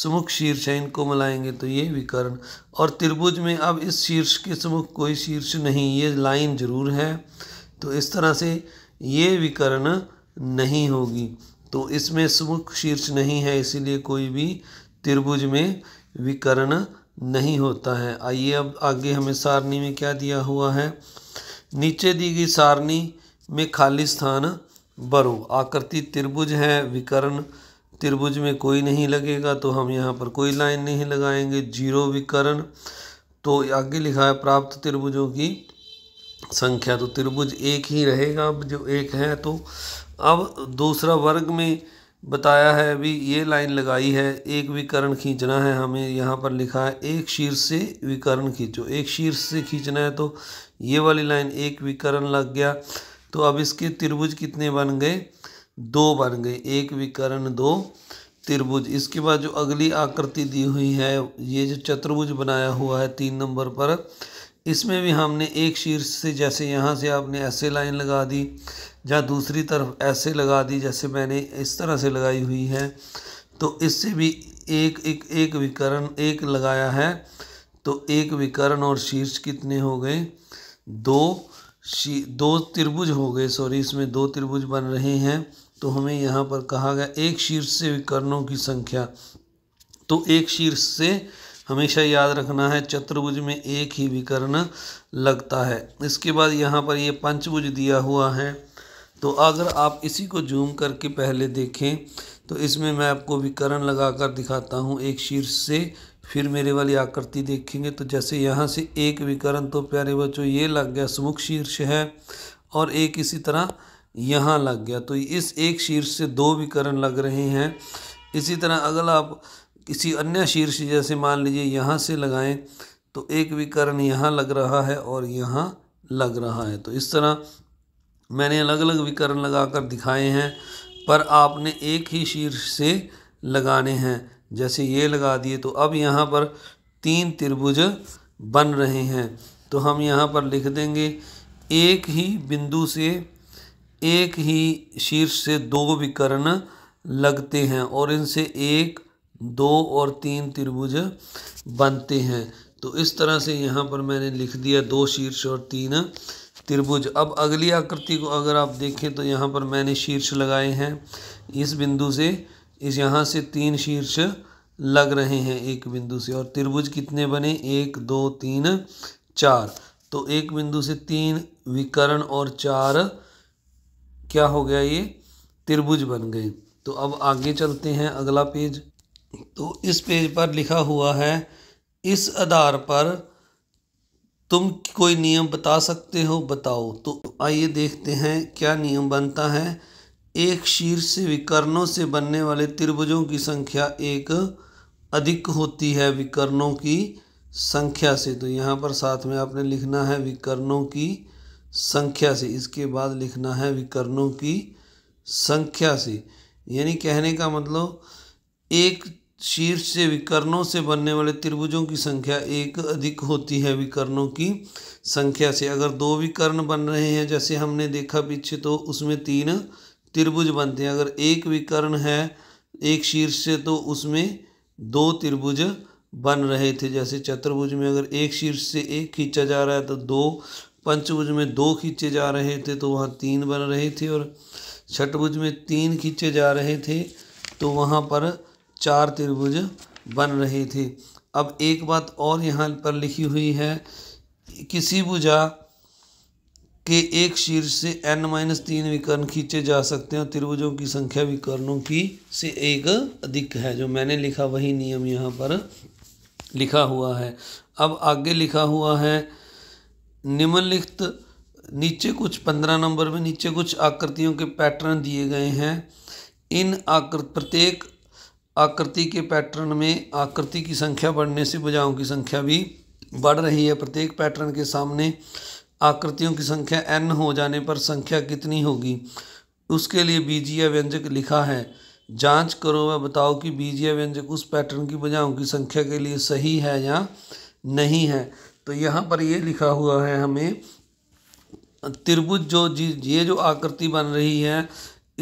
सुमुख शीर्ष है इनको मिलाएंगे तो ये विकर्ण और त्रिभुज में अब इस शीर्ष के सुमुख कोई शीर्ष नहीं ये लाइन जरूर है तो इस तरह से ये विकर्ण नहीं होगी तो इसमें सुमुख शीर्ष नहीं है इसीलिए कोई भी त्रिभुज में विकर्ण नहीं होता है आइए अब आगे हमें सारणी में क्या दिया हुआ है नीचे दी गई सारणी में खाली स्थान बरो आकृति त्रिभुज है विकर्ण त्रिभुज में कोई नहीं लगेगा तो हम यहाँ पर कोई लाइन नहीं लगाएंगे जीरो विकर्ण तो आगे लिखा है प्राप्त त्रिभुजों की संख्या तो त्रिभुज एक ही रहेगा अब जो एक है तो अब दूसरा वर्ग में बताया है अभी ये लाइन लगाई है एक विकर्ण खींचना है हमें यहाँ पर लिखा है एक शीर्ष से विकर्ण खींचो एक शीर्ष से खींचना है तो ये वाली लाइन एक विकर्ण लग गया तो अब इसके त्रिभुज कितने बन गए दो बन गए एक विकर्ण दो त्रिभुज इसके बाद जो अगली आकृति दी हुई है ये जो चतुर्भुज बनाया हुआ है तीन नंबर पर इसमें भी हमने एक शीर्ष से जैसे यहाँ से आपने ऐसे लाइन लगा दी या दूसरी तरफ ऐसे लगा दी जैसे मैंने इस तरह से लगाई हुई है तो इससे भी एक एक एक विकर्ण एक लगाया है तो एक विकर्ण और शीर्ष कितने हो गए दो शी दो त्रिभुज हो गए सॉरी इसमें दो त्रिभुज बन रहे हैं तो हमें यहाँ पर कहा गया एक शीर्ष से विकर्णों की संख्या तो एक शीर्ष से हमेशा याद रखना है चतुर्भुज में एक ही विकर्ण लगता है इसके बाद यहाँ पर ये पंचभुज दिया हुआ है तो अगर आप इसी को जूम करके पहले देखें तो इसमें मैं आपको विकर्ण लगाकर दिखाता हूँ एक शीर्ष से फिर मेरे वाली आकृति देखेंगे तो जैसे यहाँ से एक विकरण तो प्यारे बच्चों ये लग गया सुमुख शीर्ष है और एक इसी तरह यहाँ लग गया तो इस एक शीर्ष से दो विकरण लग रहे हैं इसी तरह अगर आप किसी अन्य शीर्ष जैसे मान लीजिए यहाँ से लगाएं तो एक विकरण यहाँ लग रहा है और यहाँ लग रहा है तो इस तरह मैंने अलग अलग विकरण लगाकर दिखाए हैं पर आपने एक ही शीर्ष से लगाने हैं जैसे ये लगा दिए तो अब यहाँ पर तीन त्रिभुज बन रहे हैं तो हम यहाँ पर लिख देंगे एक ही बिंदु से एक ही शीर्ष से दो विकर्ण लगते हैं और इनसे एक दो और तीन त्रिभुज बनते हैं तो इस तरह से यहाँ पर मैंने लिख दिया दो शीर्ष और तीन त्रिभुज अब अगली आकृति को अगर आप देखें तो यहाँ पर मैंने शीर्ष लगाए हैं इस बिंदु से इस यहाँ से तीन शीर्ष लग रहे हैं एक बिंदु से और त्रिभुज कितने बने एक दो तीन चार तो एक बिंदु से तीन विकर्ण और चार क्या हो गया ये त्रिभुज बन गए तो अब आगे चलते हैं अगला पेज तो इस पेज पर लिखा हुआ है इस आधार पर तुम कोई नियम बता सकते हो बताओ तो आइए देखते हैं क्या नियम बनता है एक शीर्ष से विकर्णों से बनने वाले त्रिभुजों की संख्या एक अधिक होती है विकर्णों की संख्या से तो यहाँ पर साथ में आपने लिखना है विकर्णों की संख्या से इसके बाद लिखना है विकर्णों की संख्या से यानी कहने का मतलब एक शीर्ष से विकर्णों से बनने वाले त्रिभुजों की संख्या एक अधिक होती है विकर्णों की संख्या से अगर दो विकर्ण बन रहे हैं जैसे हमने देखा पीछे तो उसमें तीन त्रिभुज बनते हैं अगर एक विकर्ण है एक शीर्ष से तो उसमें दो त्रिभुज बन रहे थे जैसे चतुर्भुज में अगर एक शीर्ष से एक खींचा जा रहा है तो दो पंचभुज में दो खींचे जा रहे थे तो वहाँ तीन बन रहे थे और छठभुज में तीन खींचे जा रहे थे तो वहाँ पर चार त्रिभुज बन रहे थे अब एक बात और यहाँ पर लिखी हुई है किसी भुजा के एक शीर्ष से एन माइनस तीन विकर्ण खींचे जा सकते हैं त्रिभुजों की संख्या विकर्णों की से एक अधिक है जो मैंने लिखा वही नियम यहाँ पर लिखा हुआ है अब आगे लिखा हुआ है निम्नलिखित नीचे कुछ पंद्रह नंबर में नीचे कुछ आकृतियों के पैटर्न दिए गए हैं इन आकृत प्रत्येक आकृति के पैटर्न में आकृति की संख्या बढ़ने से भुजाओं की संख्या भी बढ़ रही है प्रत्येक पैटर्न के सामने आकृतियों की संख्या एन हो जाने पर संख्या कितनी होगी उसके लिए बीजीय व्यंजक लिखा है जांच करो व बताओ कि बीजीय व्यंजक उस पैटर्न की भुजाओं की संख्या के लिए सही है या नहीं है तो यहाँ पर ये लिखा हुआ है हमें त्रिभुज जो जी ये जो आकृति बन रही है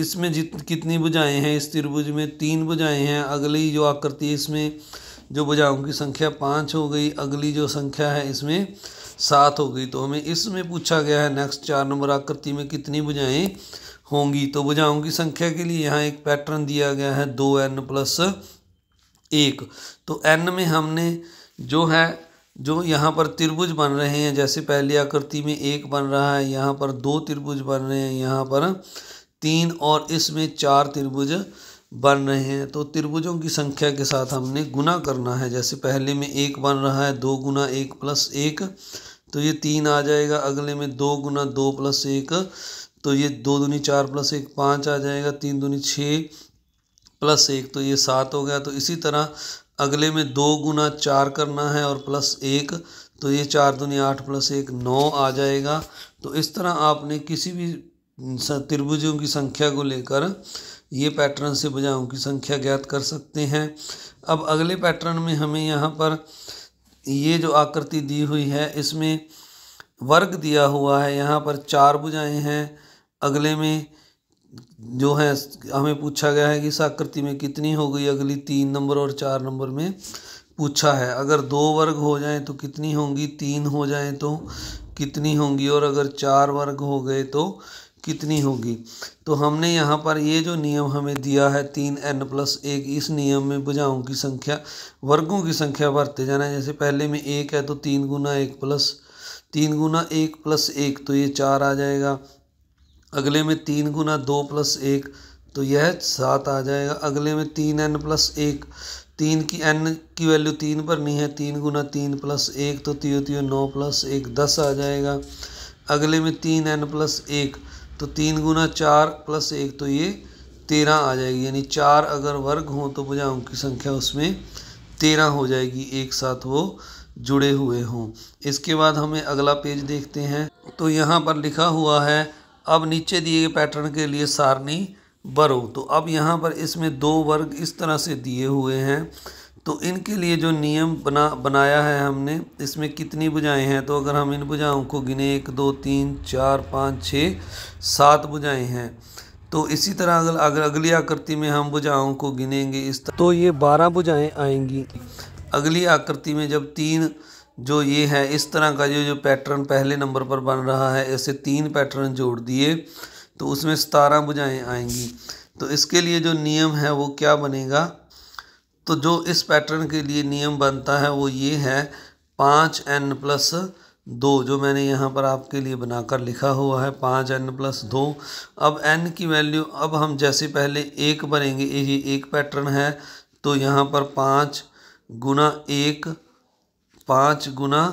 इसमें जित कितनी बुझाएँ हैं इस त्रिभुज में तीन बुझाएँ हैं अगली जो आकृति इसमें जो बुझाओं की संख्या पाँच हो गई अगली जो संख्या है इसमें सात हो गई तो हमें इसमें पूछा गया है नेक्स्ट चार नंबर आकृति में कितनी बुझाएँ होंगी तो बुझाओं की संख्या के लिए यहाँ एक पैटर्न दिया गया है दो एन प्लस एक तो एन में हमने जो है जो यहाँ पर त्रिभुज बन रहे हैं जैसे पहली आकृति में एक बन रहा है यहाँ पर दो त्रिभुज बन रहे हैं यहाँ पर तीन और इसमें चार त्रिभुज बन रहे हैं तो त्रिभुजों की संख्या के साथ हमने गुना करना है जैसे पहले में एक बन रहा है दो गुना एक प्लस एक तो ये तीन आ जाएगा अगले में दो गुना दो प्लस एक तो ये दो दूनी चार प्लस एक पाँच आ जाएगा तीन दूनी छः प्लस एक तो ये सात हो गया तो इसी तरह अगले में दो गुना चार करना है और प्लस एक तो ये चार दूनी आठ प्लस एक नौ आ जाएगा तो इस तरह आपने किसी भी त्रिभुजों की संख्या को लेकर ये पैटर्न से भुजाओं की संख्या ज्ञात कर सकते हैं अब अगले पैटर्न में हमें यहाँ पर ये जो आकृति दी हुई है इसमें वर्ग दिया हुआ है यहाँ पर चार भुजाएं हैं अगले में जो है हमें पूछा गया है कि इस आकृति में कितनी हो गई अगली तीन नंबर और चार नंबर में पूछा है अगर दो वर्ग हो जाएं तो कितनी होंगी तीन हो जाएं तो कितनी होंगी और अगर चार वर्ग हो गए तो कितनी होगी तो हमने यहाँ पर ये जो नियम हमें दिया है तीन एन प्लस एक इस नियम में बुझाओं की संख्या वर्गों की संख्या बढ़ते जाना है जैसे पहले में एक है तो तीन गुना एक प्लस तीन गुना एक प्लस एक तो ये चार आ जाएगा अगले में तीन गुना दो प्लस एक तो यह सात आ जाएगा अगले में तीन एन प्लस एक तीन की एन की वैल्यू तीन भरनी है तीन गुना तीन प्लस एक तो तीयो तीयो नौ प्लस एक दस आ जाएगा अगले में तीन एन प्लस एक तो तीन गुना चार प्लस एक तो ये तेरह आ जाएगी यानी चार अगर वर्ग हों तो भुजाओं की संख्या उसमें तेरह हो जाएगी एक साथ वो जुड़े हुए हों इसके बाद हमें अगला पेज देखते हैं तो यहाँ पर लिखा हुआ है अब नीचे दिए गए पैटर्न के लिए सारणी बरो तो अब यहाँ पर इसमें दो वर्ग इस तरह से दिए हुए हैं तो इनके लिए जो नियम बना बनाया है हमने इसमें कितनी बुझाएँ हैं तो अगर हम इन बुझाओं को गिने एक दो तीन चार पाँच छः सात बुझाएँ हैं तो इसी तरह अगर अगर अगली आकृति में हम बुझाओं को गिनेंगे इस तरह तो ये बारह बुझाएँ आएंगी अगली आकृति में जब तीन जो ये है इस तरह का जो जो पैटर्न पहले नंबर पर बन रहा है ऐसे तीन पैटर्न जोड़ दिए तो उसमें सतारह बुझाएँ आएंगी तो इसके लिए जो नियम है वो क्या बनेगा तो जो इस पैटर्न के लिए नियम बनता है वो ये है पाँच एन प्लस दो जो मैंने यहाँ पर आपके लिए बनाकर लिखा हुआ है पाँच एन प्लस दो अब एन की वैल्यू अब हम जैसे पहले एक बनेंगे ये एक पैटर्न है तो यहाँ पर पाँच गुना एक पाँच गुना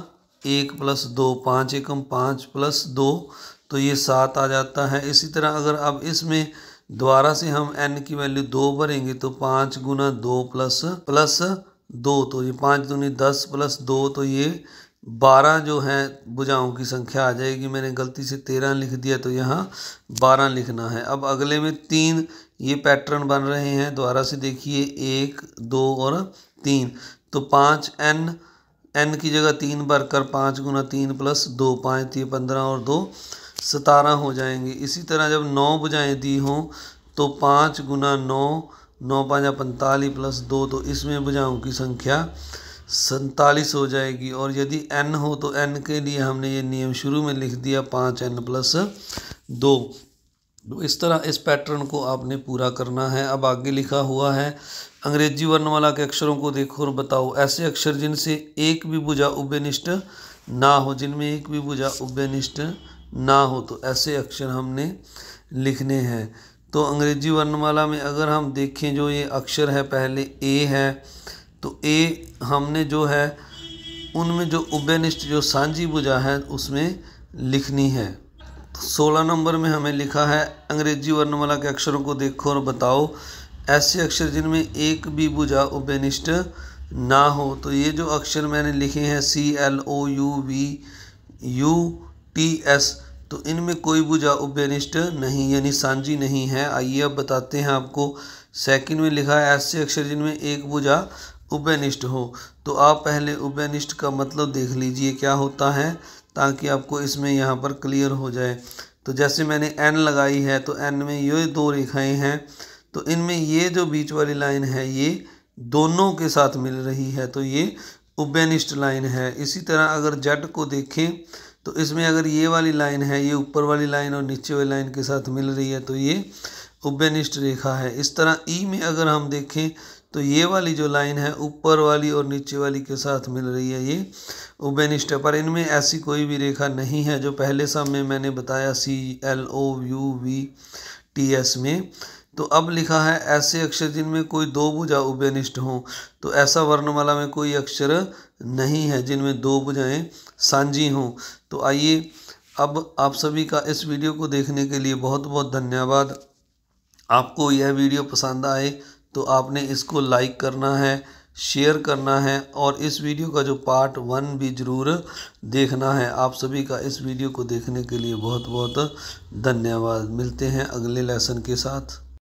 एक प्लस दो पाँच एकम पाँच प्लस दो तो ये सात आ जाता है इसी तरह अगर अब इसमें दोबारा से हम एन की वैल्यू दो भरेंगे तो पाँच गुना दो प्लस प्लस दो तो ये पाँच दूनी दस प्लस दो तो ये बारह जो है बुझाओं की संख्या आ जाएगी मैंने गलती से तेरह लिख दिया तो यहाँ बारह लिखना है अब अगले में तीन ये पैटर्न बन रहे हैं दोबारा से देखिए एक दो और तीन तो पाँच एन एन की जगह तीन भरकर पाँच गुना तीन प्लस दो पाँच तीन पंद्रह और दो सतारह हो जाएंगी इसी तरह जब नौ बुझाएँ दी हों तो पाँच गुना नौ नौ पाँचा पैंतालीस प्लस दो तो इसमें बुझाओं की संख्या सैंतालीस हो जाएगी और यदि एन हो तो एन के लिए हमने ये नियम शुरू में लिख दिया पाँच एन प्लस दो तो इस तरह इस पैटर्न को आपने पूरा करना है अब आगे लिखा हुआ है अंग्रेजी वर्णमाला के अक्षरों को देखो और बताओ ऐसे अक्षर जिनसे एक भी बुझा उभयनिष्ठ ना हो जिनमें एक भी बुझा उभयनिष्ठ ना हो तो ऐसे अक्षर हमने लिखने हैं तो अंग्रेजी वर्णमाला में अगर हम देखें जो ये अक्षर है पहले ए है तो ए हमने जो है उनमें जो उभयनिष्ठ जो सांझी बुझा है उसमें लिखनी है तो सोलह नंबर में हमें लिखा है अंग्रेजी वर्णमाला के अक्षरों को देखो और बताओ ऐसे अक्षर जिनमें एक भी बुझा उभयनिष्ठ ना हो तो ये जो अक्षर मैंने लिखे हैं C L O U V U T S तो इनमें कोई बुझा उपयनिष्ठ नहीं यानी सांझी नहीं है आइए अब बताते हैं आपको सेकंड में लिखा है ऐसे अक्षर जिनमें एक बुझा उपयनिष्ठ हो तो आप पहले उपयनिष्ठ का मतलब देख लीजिए क्या होता है ताकि आपको इसमें यहाँ पर क्लियर हो जाए तो जैसे मैंने एन लगाई है तो एन में ये दो रेखाएँ हैं तो इनमें ये जो बीच वाली लाइन है ये दोनों के साथ मिल रही है तो ये उपयनिष्ठ लाइन है इसी तरह अगर जेट को देखें तो इसमें अगर ये वाली लाइन है ये ऊपर वाली लाइन और नीचे वाली लाइन के साथ मिल रही है तो ये उभयनिष्ठ रेखा है इस तरह ई में अगर हम देखें तो ये वाली जो लाइन है ऊपर वाली और नीचे वाली के साथ मिल रही है ये उभयनिष्ठ है पर इनमें ऐसी कोई भी रेखा नहीं है जो पहले सब में मैंने बताया C L O U V T S में तो अब लिखा है ऐसे अक्षर जिनमें कोई दो भुजा उभयनिष्ठ हो तो ऐसा वर्णमाला में कोई अक्षर नहीं है जिनमें दो भुजाएं सांझी हों तो आइए अब आप सभी का इस वीडियो को देखने के लिए बहुत बहुत धन्यवाद आपको यह वीडियो पसंद आए तो आपने इसको लाइक करना है शेयर करना है और इस वीडियो का जो पार्ट वन भी ज़रूर देखना है आप सभी का इस वीडियो को देखने के लिए बहुत बहुत धन्यवाद मिलते हैं अगले लेसन के साथ